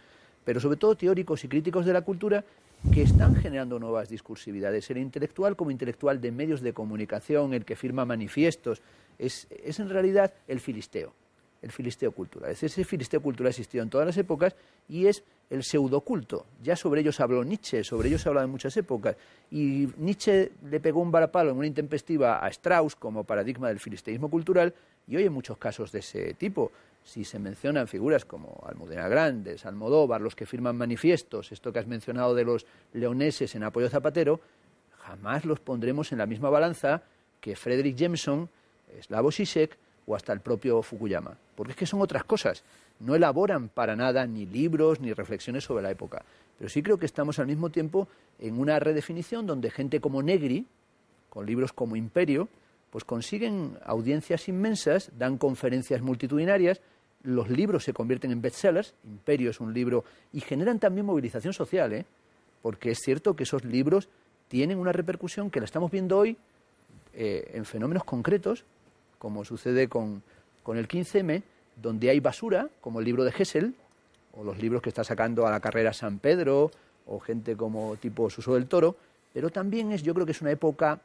pero sobre todo teóricos y críticos de la cultura que están generando nuevas discursividades. El intelectual como intelectual de medios de comunicación, el que firma manifiestos, es, en realidad el filisteo, el filisteo cultural. Ese filisteo cultural existido en todas las épocas y es el pseudoculto. Ya sobre ellos habló Nietzsche, sobre ellos se ha hablado en muchas épocas. Y Nietzsche le pegó un barapalo en una intempestiva a Strauss como paradigma del filisteísmo cultural y hoy hay muchos casos de ese tipo si se mencionan figuras como Almudena Grandes, Almodóvar, los que firman manifiestos, esto que has mencionado de los leoneses en apoyo a Zapatero, jamás los pondremos en la misma balanza que Frederick Jameson, Slavo Sisek o hasta el propio Fukuyama, porque es que son otras cosas, no elaboran para nada ni libros ni reflexiones sobre la época. Pero sí creo que estamos al mismo tiempo en una redefinición donde gente como Negri, con libros como Imperio, pues consiguen audiencias inmensas, dan conferencias multitudinarias, los libros se convierten en bestsellers, Imperio es un libro, y generan también movilización social, ¿eh? porque es cierto que esos libros tienen una repercusión que la estamos viendo hoy eh, en fenómenos concretos, como sucede con, con el 15M, donde hay basura, como el libro de Hessel, o los libros que está sacando a la carrera San Pedro, o gente como tipo Suso del Toro, pero también es, yo creo que es una época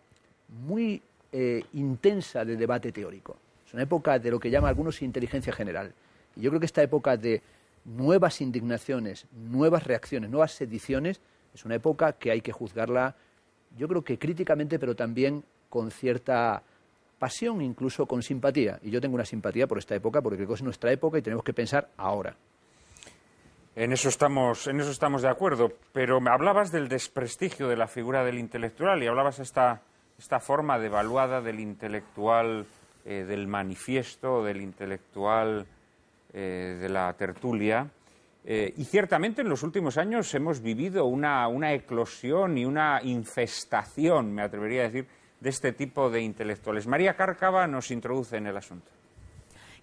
muy eh, intensa de debate teórico. Es una época de lo que llaman algunos inteligencia general. Y yo creo que esta época de nuevas indignaciones, nuevas reacciones, nuevas sediciones, es una época que hay que juzgarla, yo creo que críticamente, pero también con cierta pasión, incluso con simpatía. Y yo tengo una simpatía por esta época, porque creo que es nuestra época y tenemos que pensar ahora. En eso estamos, en eso estamos de acuerdo. Pero me hablabas del desprestigio de la figura del intelectual y hablabas esta esta forma devaluada del intelectual eh, del manifiesto, del intelectual eh, de la tertulia. Eh, y ciertamente en los últimos años hemos vivido una, una, eclosión y una infestación, me atrevería a decir, de este tipo de intelectuales. María Cárcava nos introduce en el asunto.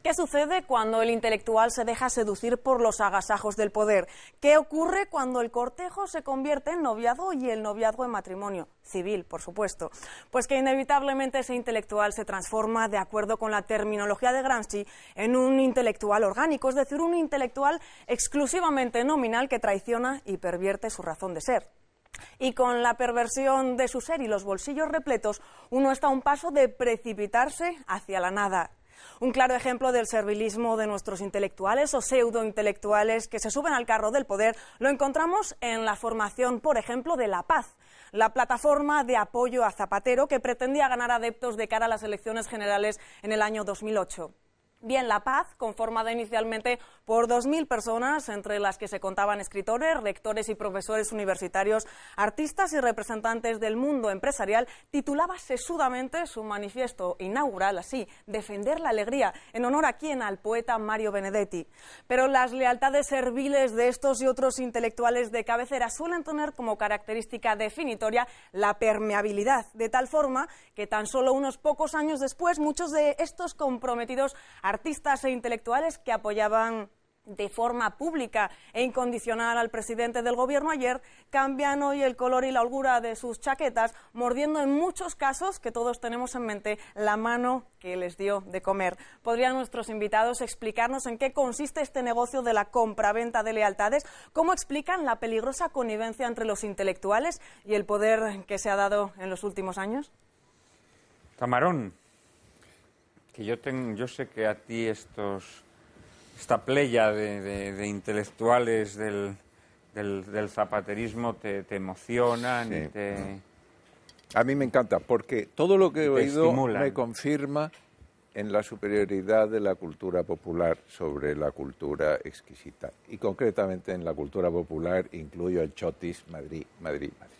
¿Qué sucede cuando el intelectual se deja seducir por los agasajos del poder? ¿Qué ocurre cuando el cortejo se convierte en noviazgo y el noviazgo en matrimonio? Civil, por supuesto. Pues que inevitablemente ese intelectual se transforma, de acuerdo con la terminología de Gramsci, en un intelectual orgánico, es decir, un intelectual exclusivamente nominal que traiciona y pervierte su razón de ser. Y con la perversión de su ser y los bolsillos repletos, uno está a un paso de precipitarse hacia la nada. Un claro ejemplo del servilismo de nuestros intelectuales o pseudointelectuales que se suben al carro del poder lo encontramos en la formación, por ejemplo, de La Paz, la plataforma de apoyo a Zapatero que pretendía ganar adeptos de cara a las elecciones generales en el año 2008. Bien, La Paz, conformada inicialmente por 2.000 personas, entre las que se contaban escritores, rectores y profesores universitarios, artistas y representantes del mundo empresarial, titulaba sesudamente su manifiesto inaugural así, Defender la Alegría, en honor a quien, al poeta Mario Benedetti. Pero las lealtades serviles de estos y otros intelectuales de cabecera suelen tener como característica definitoria la permeabilidad, de tal forma que tan solo unos pocos años después muchos de estos comprometidos artistas e intelectuales que apoyaban de forma pública e incondicional al presidente del gobierno ayer, cambian hoy el color y la holgura de sus chaquetas, mordiendo en muchos casos que todos tenemos en mente la mano que les dio de comer. ¿Podrían nuestros invitados explicarnos en qué consiste este negocio de la compra-venta de lealtades? ¿Cómo explican la peligrosa connivencia entre los intelectuales y el poder que se ha dado en los últimos años? Camarón, que yo, tengo, yo sé que a ti esta playa de, intelectuales del, del, zapaterismo te, emocionan y te... A mí me encanta, porque todo lo que he oído me confirma en la superioridad de la cultura popular sobre la cultura exquisita. Y concretamente en la cultura popular incluyo el chotis Madrid, Madrid, Madrid.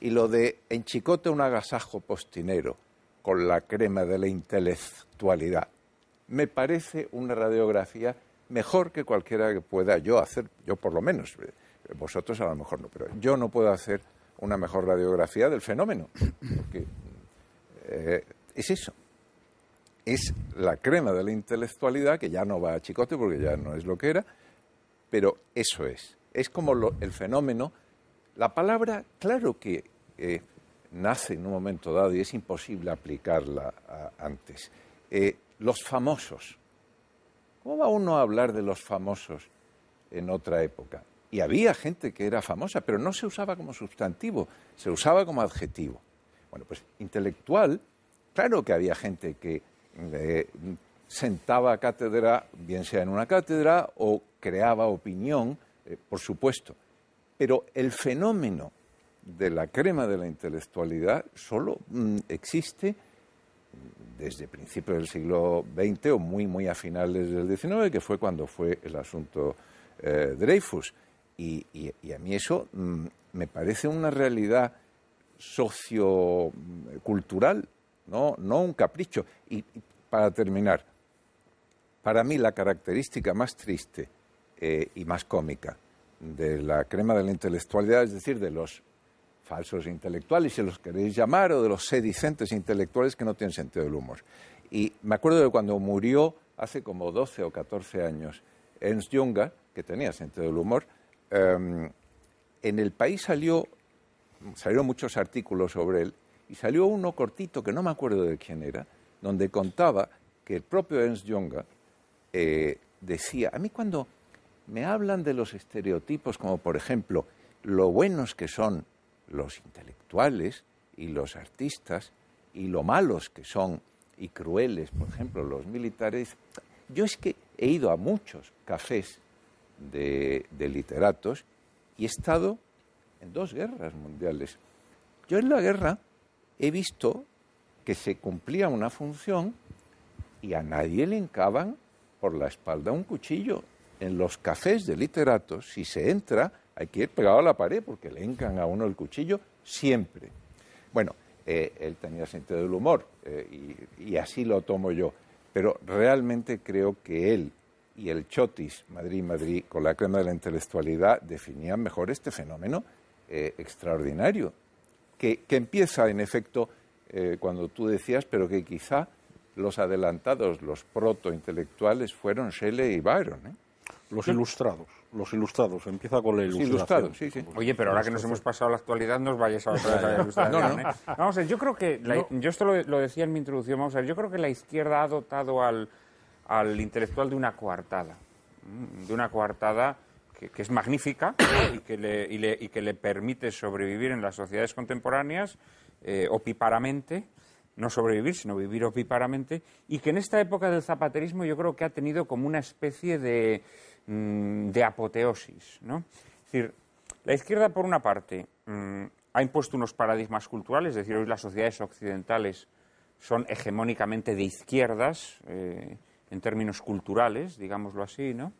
Y lo de en Chicote un agasajo postinero, con la crema de la intelectualidad. Me parece una radiografía mejor que cualquiera que pueda yo hacer, yo por lo menos, eh, vosotros a lo mejor no, pero yo no puedo hacer una mejor radiografía del fenómeno. Eh, es eso. Es la crema de la intelectualidad, que ya no va a chicote porque ya no es lo que era, pero eso es. Es como lo, el fenómeno. La palabra, claro que eh, nace en un momento dado y es imposible aplicarla antes. Eh, los famosos. ¿Cómo va uno a hablar de los famosos en otra época? Y había gente que era famosa, pero no se usaba como sustantivo, se usaba como adjetivo. Bueno, pues intelectual, claro que había gente que mm, mm, sentaba cátedra, bien sea en una cátedra, o creaba opinión, eh, por supuesto. Pero el fenómeno de la crema de la intelectualidad solo mm, existe desde principios del siglo XX o muy, muy a finales del XIX, que fue cuando fue el asunto eh, Dreyfus. Y, a mí eso mm, me parece una realidad sociocultural, no, no un capricho. Y, para terminar, para mí la característica más triste eh, y más cómica de la crema de la intelectualidad, es decir, de los falsos intelectuales, si los queréis llamar, o de los sedicentes intelectuales que no tienen sentido del humor. Y me acuerdo de cuando murió hace como 12 o 14 años Ernst Junger, que tenía sentido del humor, em, en el país salió, salieron muchos artículos sobre él y salió uno cortito que no me acuerdo de quién era, donde contaba que el propio Ernst Junger eh, decía, a mí cuando me hablan de los estereotipos como por ejemplo lo buenos que son los intelectuales y los artistas y lo malos que son y crueles, por ejemplo, los militares. Yo es que he ido a muchos cafés de, de literatos y he estado en dos guerras mundiales. Yo en la guerra he visto que se cumplía una función y a nadie le hincaban por la espalda un cuchillo. En los cafés de literatos, si se entra, hay que ir pegado a la pared porque le encan a uno el cuchillo siempre. Bueno, eh, él tenía sentido del humor eh, y, así lo tomo yo. Pero realmente creo que él y el Chotis Madrid-Madrid con la crema de la intelectualidad definían mejor este fenómeno eh, extraordinario, que, que, empieza en efecto cuando tú decías, pero que quizá los adelantados, los protointelectuales fueron Shelley y Byron. Los ilustrados. Los ilustrados, empieza con la ilustración. sí, sí. Oye, pero ahora que nos hemos pasado a la actualidad, nos vayas a otra la ilustración. no, no. ¿eh? Vamos a ver, yo creo que, yo esto lo, decía en mi introducción, vamos a ver, yo creo que la izquierda ha dotado al, al intelectual de una coartada, mm, de una coartada que, es magnífica y que, le, y, que le permite sobrevivir en las sociedades contemporáneas eh, opiparamente no sobrevivir, sino vivir opiparamente, y que en esta época del zapaterismo yo creo que ha tenido como una especie de, Mm, de apoteosis. Es decir, la izquierda, por una parte, mm, ha impuesto unos paradigmas culturales, es decir, hoy las sociedades occidentales son hegemónicamente de izquierdas, eh, en términos culturales, digámoslo así, ¿no?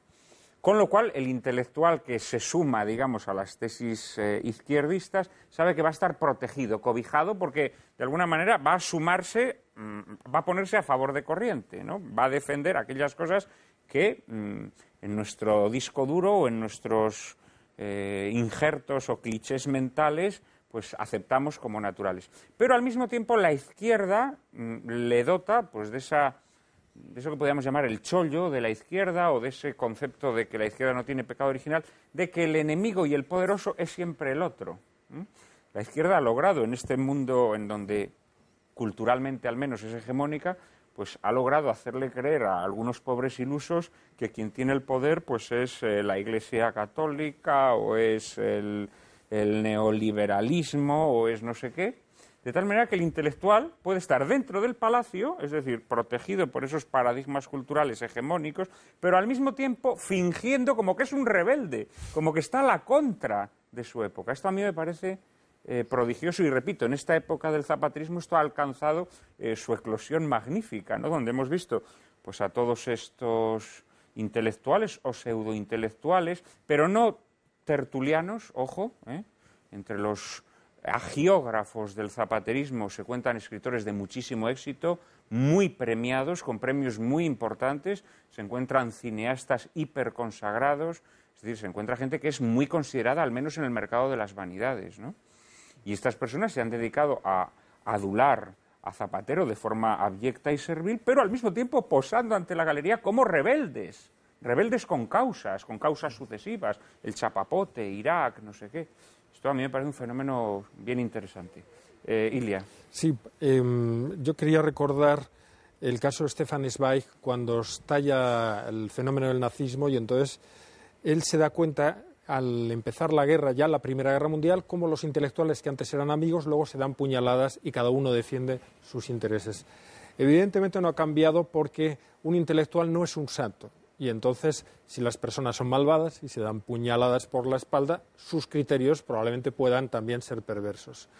Con lo cual, el intelectual que se suma, digamos, a las tesis eh, izquierdistas sabe que va a estar protegido, cobijado, porque de alguna manera va a sumarse, mm, va a ponerse a favor de corriente, ¿no? Va a defender aquellas cosas que en nuestro disco duro o en nuestros eh, injertos o clichés mentales, pues aceptamos como naturales. Pero al mismo tiempo la izquierda mm, le dota pues de esa de eso que podríamos llamar el chollo de la izquierda o de ese concepto de que la izquierda no tiene pecado original, de que el enemigo y el poderoso es siempre el otro. La izquierda ha logrado en este mundo en donde culturalmente al menos es hegemónica, pues ha logrado hacerle creer a algunos pobres ilusos que quien tiene el poder pues es eh, la Iglesia Católica o es el, el, neoliberalismo o es no sé qué. De tal manera que el intelectual puede estar dentro del palacio, es decir, protegido por esos paradigmas culturales hegemónicos, pero al mismo tiempo fingiendo como que es un rebelde, como que está a la contra de su época. Esto a mí me parece eh, prodigioso y repito, en esta época del zapaterismo esto ha alcanzado eh, su eclosión magnífica, ¿no? Donde hemos visto pues a todos estos intelectuales o pseudointelectuales, pero no tertulianos, ojo, ¿eh? entre los agiógrafos del zapaterismo se cuentan escritores de muchísimo éxito, muy premiados, con premios muy importantes, se encuentran cineastas hiperconsagrados, es decir, se encuentra gente que es muy considerada, al menos en el mercado de las vanidades, ¿no? Y estas personas se han dedicado a adular a Zapatero de forma abyecta y servil, pero al mismo tiempo posando ante la galería como rebeldes, rebeldes con causas, con causas sucesivas, el chapapote, Irak, no sé qué. Esto a mí me parece un fenómeno bien interesante. Eh, Ilia. Sí, em, yo quería recordar el caso de Stefan Zweig cuando estalla el fenómeno del nazismo y entonces él se da cuenta al empezar la guerra, ya la Primera Guerra Mundial, cómo los intelectuales que antes eran amigos luego se dan puñaladas y cada uno defiende sus intereses. Evidentemente no ha cambiado porque un intelectual no es un santo. Y entonces, si las personas son malvadas y se dan puñaladas por la espalda, sus criterios probablemente puedan también ser perversos.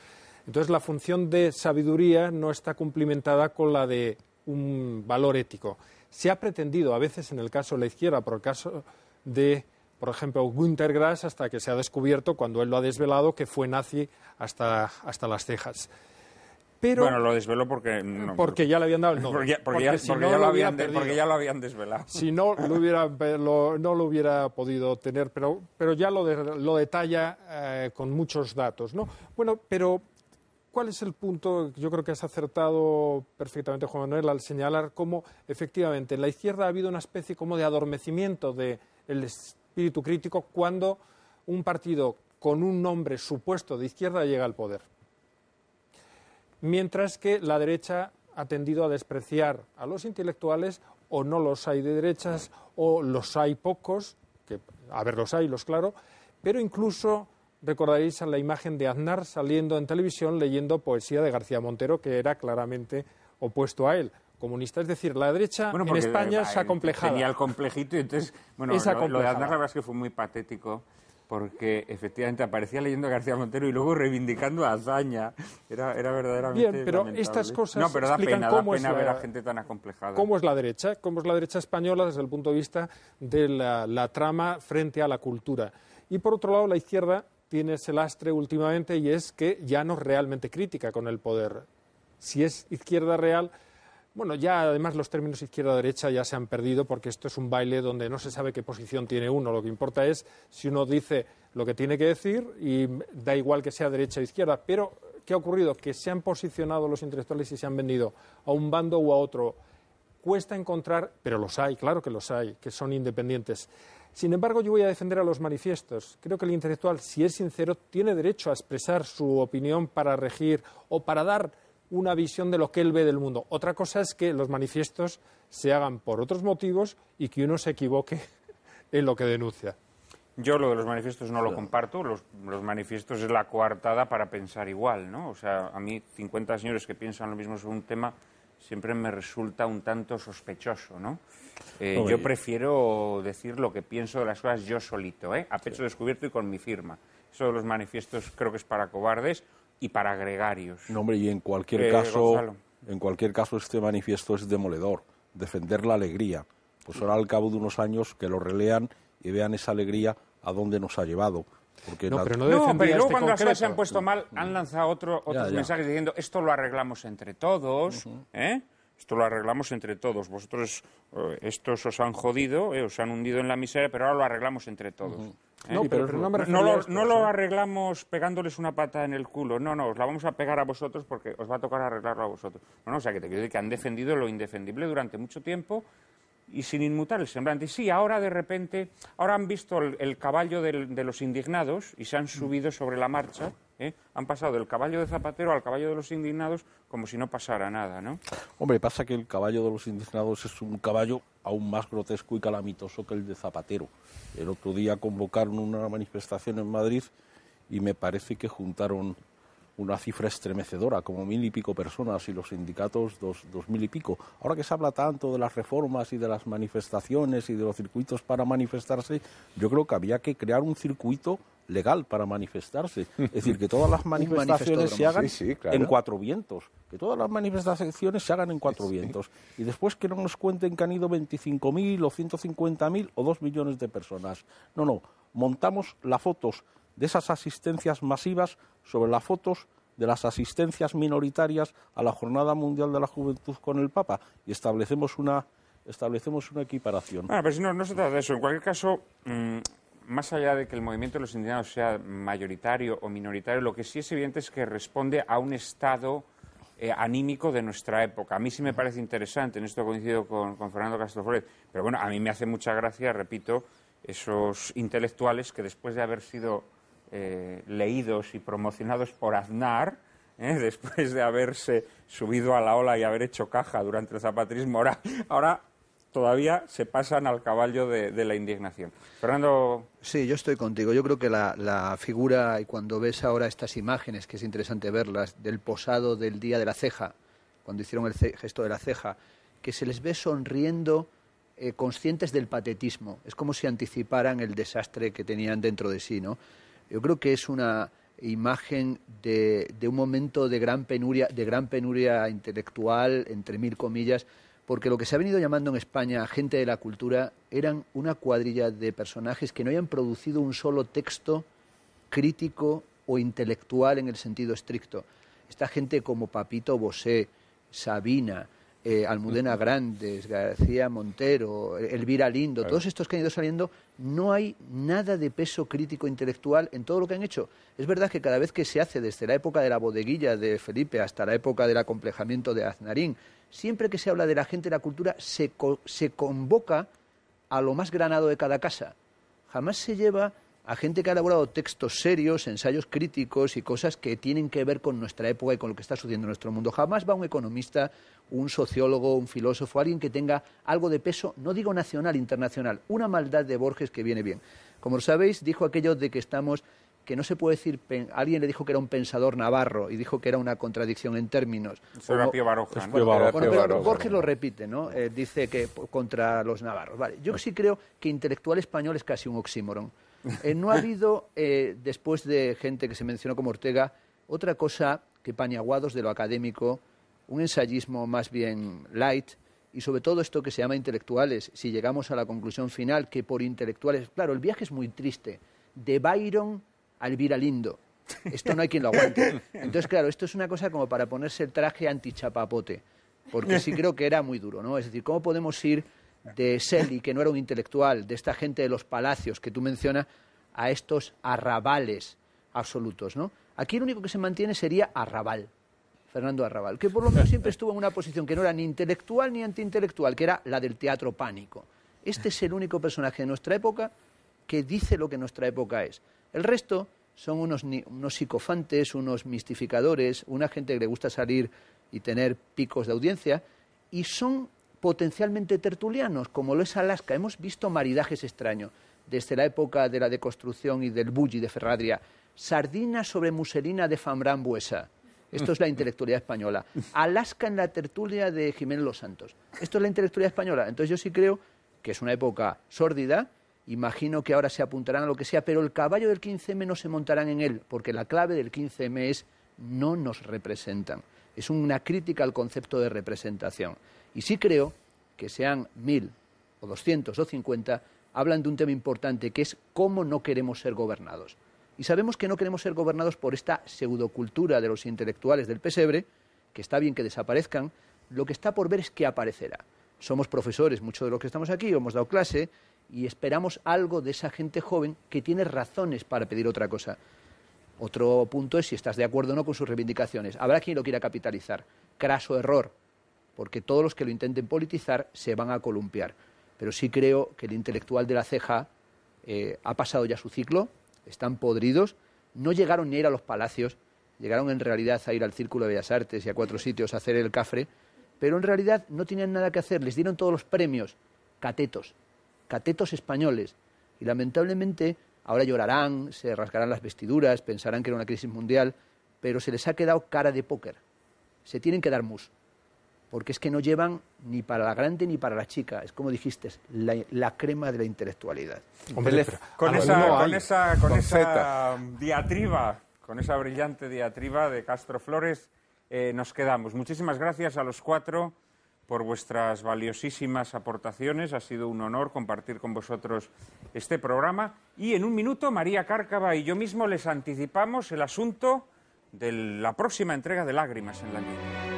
Entonces, la función de sabiduría no está cumplimentada con la de un valor ético. Se ha pretendido, a veces en el caso de la izquierda, por el caso de por ejemplo, Grass hasta que se ha descubierto, cuando él lo ha desvelado, que fue nazi hasta, hasta las cejas. Pero, bueno, lo desveló porque... porque ya le habían dado el nombre. Porque, ya, lo habían, desvelado. Si no, lo hubiera, no lo hubiera podido tener, pero, pero ya lo, lo detalla eh, con muchos datos. ¿no? Bueno, pero ¿cuál es el punto? Yo creo que has acertado perfectamente, Juan Manuel, al señalar cómo efectivamente en la izquierda ha habido una especie como de adormecimiento de espíritu crítico cuando un partido con un nombre supuesto de izquierda llega al poder. Mientras que la derecha ha tendido a despreciar a los intelectuales o no los hay de derechas o los hay pocos, que a ver, los hay, los claro, pero incluso recordaréis la imagen de Aznar saliendo en televisión leyendo poesía de García Montero, que era claramente opuesto a él comunista. Es decir, la derecha en España se eh, ha complejado. Tenía complejito y entonces, bueno, lo, de la verdad es que fue muy patético porque efectivamente aparecía leyendo a García Montero y luego reivindicando a Azaña. Era, era verdaderamente. Bien, pero estas cosas. No, pero da pena, da pena ver a gente tan acomplejada. ¿Cómo es la derecha? ¿Cómo es la derecha española desde el punto de vista de la, trama frente a la cultura? Y por otro lado, la izquierda tiene ese lastre últimamente y es que ya no realmente critica con el poder. Si es izquierda real bueno, ya además los términos izquierda-derecha ya se han perdido porque esto es un baile donde no se sabe qué posición tiene uno. Lo que importa es si uno dice lo que tiene que decir y da igual que sea derecha o izquierda. Pero, ¿qué ha ocurrido? Que se han posicionado los intelectuales y se han vendido a un bando o a otro. Cuesta encontrar, pero los hay, claro que los hay, que son independientes. Sin embargo, yo voy a defender a los manifiestos. Creo que el intelectual, si es sincero, tiene derecho a expresar su opinión para regir o para dar una visión de lo que él ve del mundo. Otra cosa es que los manifiestos se hagan por otros motivos y que uno se equivoque en lo que denuncia. Yo lo de los manifiestos no lo comparto. Los, manifiestos es la coartada para pensar igual, ¿no? O sea, a mí 50 señores que piensan lo mismo sobre un tema siempre me resulta un tanto sospechoso, ¿no? Eh, yo prefiero decir lo que pienso de las cosas yo solito, ¿eh? A pecho descubierto y con mi firma. Eso de los manifiestos creo que es para cobardes y para gregarios. No, hombre, y en cualquier eh, caso, en cualquier caso este manifiesto es demoledor, defender la alegría. Pues ahora al cabo de unos años que lo relean y vean esa alegría a dónde nos ha llevado. Porque no, pero, no pero este luego cuando las cosas se han puesto mal, han lanzado otro, otros mensajes diciendo esto lo arreglamos entre todos. ¿eh? esto lo arreglamos entre todos. Vosotros, eh, estos os han jodido, eh, os han hundido en la miseria, pero ahora lo arreglamos entre todos. ¿eh? No, lo, arreglamos pegándoles una pata en el culo. No, no, os la vamos a pegar a vosotros porque os va a tocar arreglarlo a vosotros. No, no, o sea, que te quiero decir que han defendido lo indefendible durante mucho tiempo y sin inmutar el semblante. sí, ahora de repente, ahora han visto el, caballo de los indignados y se han subido sobre la marcha. ¿eh? han pasado del caballo de Zapatero al caballo de los indignados como si no pasara nada, ¿no? Hombre, pasa que el caballo de los indignados es un caballo aún más grotesco y calamitoso que el de Zapatero. El otro día convocaron una manifestación en Madrid y me parece que juntaron una cifra estremecedora, como mil y pico personas y los sindicatos dos, mil y pico. Ahora que se habla tanto de las reformas y de las manifestaciones y de los circuitos para manifestarse, yo creo que había que crear un circuito legal para manifestarse. Es decir, que todas las manifestaciones se hagan en cuatro vientos. Que todas las manifestaciones se hagan en cuatro vientos. Y después que no nos cuenten que han ido 25.000 o 150.000 o 2 millones de personas. No, no. Montamos las fotos de esas asistencias masivas sobre las fotos de las asistencias minoritarias a la Jornada Mundial de la Juventud con el Papa y establecemos una establecemos una equiparación. Bueno, ah, pero si no, no se trata de eso. En cualquier caso, mm, más allá de que el movimiento de los indígenas sea mayoritario o minoritario, lo que sí es evidente es que responde a un estado eh, anímico de nuestra época. A mí sí me parece interesante, en esto coincido con, con Fernando Flores, pero bueno, a mí me hace mucha gracia, repito, esos intelectuales que después de haber sido eh, leídos y promocionados por Aznar, eh, después de haberse subido a la ola y haber hecho caja durante el zapatrismo, ahora, ahora todavía se pasan al caballo de, la indignación. Fernando. Sí, yo estoy contigo. Yo creo que la, figura, y cuando ves ahora estas imágenes, que es interesante verlas, del posado del día de la ceja, cuando hicieron el gesto de la ceja, que se les ve sonriendo eh, conscientes del patetismo. Es como si anticiparan el desastre que tenían dentro de sí, ¿no? Yo creo que es una imagen de, de un momento de gran penuria, de gran penuria intelectual, entre mil comillas, porque lo que se ha venido llamando en España gente de la cultura eran una cuadrilla de personajes que no hayan producido un solo texto crítico o intelectual en el sentido estricto. Esta gente como Papito Bosé, Sabina, eh, Almudena Grandes, García Montero, Elvira Lindo, todos estos que han ido saliendo, no hay nada de peso crítico intelectual en todo lo que han hecho. Es verdad que cada vez que se hace, desde la época de la bodeguilla de Felipe hasta la época del acomplejamiento de Aznarín, siempre que se habla de la gente de la cultura, se, se convoca a lo más granado de cada casa. Jamás se lleva a gente que ha elaborado textos serios, ensayos críticos y cosas que tienen que ver con nuestra época y con lo que está sucediendo en nuestro mundo. Jamás va un economista, un sociólogo, un filósofo, alguien que tenga algo de peso, no digo nacional, internacional, una maldad de Borges que viene bien. Como sabéis, dijo aquello de que estamos que no se puede decir, alguien le dijo que era un pensador navarro y dijo que era una contradicción en términos. Eso Borges lo repite, ¿no? Eh, dice que contra los navarros. Vale, yo sí creo que intelectual español es casi un oxímoron. Eh, no ha habido, eh, después de gente que se mencionó como Ortega, otra cosa que pañaguados de lo académico, un ensayismo más bien light, y sobre todo esto que se llama intelectuales, si llegamos a la conclusión final que por intelectuales, claro, el viaje es muy triste, de Byron Alvira Lindo. Esto no hay quien lo aguante. Entonces, claro, esto es una cosa como para ponerse el traje antichapapote, porque sí creo que era muy duro, ¿no? Es decir, ¿cómo podemos ir de Selly, que no era un intelectual, de esta gente de los palacios que tú mencionas, a estos arrabales absolutos, ¿no? Aquí el único que se mantiene sería Arrabal, Fernando Arrabal, que por lo menos siempre estuvo en una posición que no era ni intelectual ni antiintelectual, que era la del teatro pánico. Este es el único personaje de nuestra época que dice lo que nuestra época es. El resto son unos, psicofantes, unos mistificadores, una gente que le gusta salir y tener picos de audiencia, y son potencialmente tertulianos, como lo es Alaska. Hemos visto maridajes extraños, desde la época de la deconstrucción y del bulli de Ferradria, sardina sobre muselina de Fambrán Buesa. Esto es la intelectualidad española. Alaska en la tertulia de Jiménez Los Santos. Esto es la intelectualidad española. Entonces yo sí creo que es una época sórdida, Imagino que ahora se apuntarán a lo que sea, pero el caballo del 15M no se montarán en él, porque la clave del 15M es no nos representan. Es una crítica al concepto de representación. Y sí creo que sean mil o doscientos o cincuenta, hablan de un tema importante que es cómo no queremos ser gobernados. Y sabemos que no queremos ser gobernados por esta pseudocultura de los intelectuales del pesebre, que está bien que desaparezcan, lo que está por ver es que aparecerá. Somos profesores, muchos de los que estamos aquí, hemos dado clase, y esperamos algo de esa gente joven que tiene razones para pedir otra cosa. Otro punto es si estás de acuerdo o no con sus reivindicaciones. Habrá quien lo quiera capitalizar. Craso error, porque todos los que lo intenten politizar se van a columpiar. Pero sí creo que el intelectual de la ceja eh, ha pasado ya su ciclo, están podridos, no llegaron ni a ir a los palacios, llegaron en realidad a ir al Círculo de Bellas Artes y a cuatro sitios a hacer el cafre, pero en realidad no tenían nada que hacer, les dieron todos los premios, catetos catetos españoles. Y lamentablemente ahora llorarán, se rasgarán las vestiduras, pensarán que era una crisis mundial, pero se les ha quedado cara de póker. Se tienen que dar mus, porque es que no llevan ni para la grande ni para la chica. Es como dijiste, la, crema de la intelectualidad. con, esa, diatriba, con esa brillante diatriba de Castro Flores, eh, nos quedamos. Muchísimas gracias a los cuatro por vuestras valiosísimas aportaciones. Ha sido un honor compartir con vosotros este programa. Y en un minuto, María Cárcava y yo mismo les anticipamos el asunto de la próxima entrega de Lágrimas en la Niña.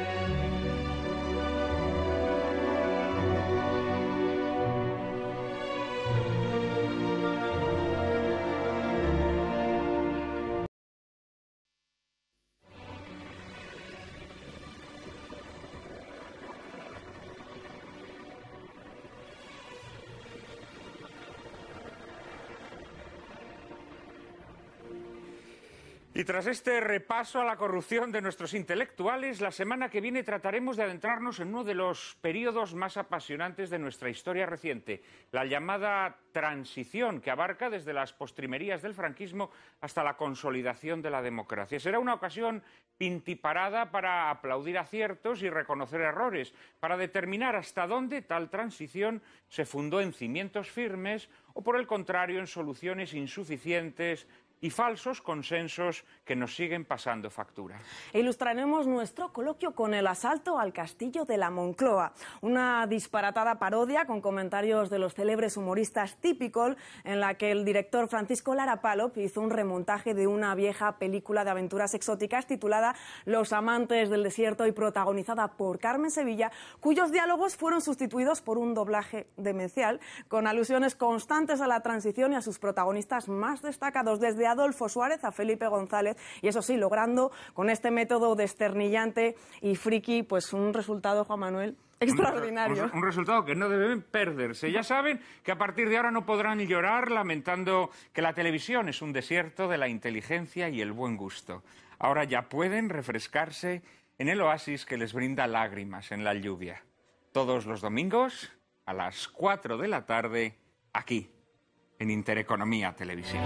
Y tras este repaso a la corrupción de nuestros intelectuales, la semana que viene trataremos de adentrarnos en uno de los periodos más apasionantes de nuestra historia reciente, la llamada transición, que abarca desde las postrimerías del franquismo hasta la consolidación de la democracia. Será una ocasión pintiparada para aplaudir aciertos y reconocer errores, para determinar hasta dónde tal transición se fundó en cimientos firmes o, por el contrario, en soluciones insuficientes y falsos consensos que nos siguen pasando factura. E ilustraremos nuestro coloquio con el asalto al castillo de la Moncloa, una disparatada parodia con comentarios de los célebres humoristas típicos en la que el director Francisco Lara Palop hizo un remontaje de una vieja película de aventuras exóticas titulada Los amantes del desierto y protagonizada por Carmen Sevilla, cuyos diálogos fueron sustituidos por un doblaje demencial con alusiones constantes a la transición y a sus protagonistas más destacados desde Adolfo Suárez a Felipe González y eso sí, logrando con este método desternillante y friki pues un resultado, Juan Manuel, Extraordinario. Un, resultado que no deben perderse. Ya saben que a partir de ahora no podrán llorar lamentando que la televisión es un desierto de la inteligencia y el buen gusto. Ahora ya pueden refrescarse en el oasis que les brinda lágrimas en la lluvia. Todos los domingos a las 4 de la tarde, aquí, en Intereconomía Televisión.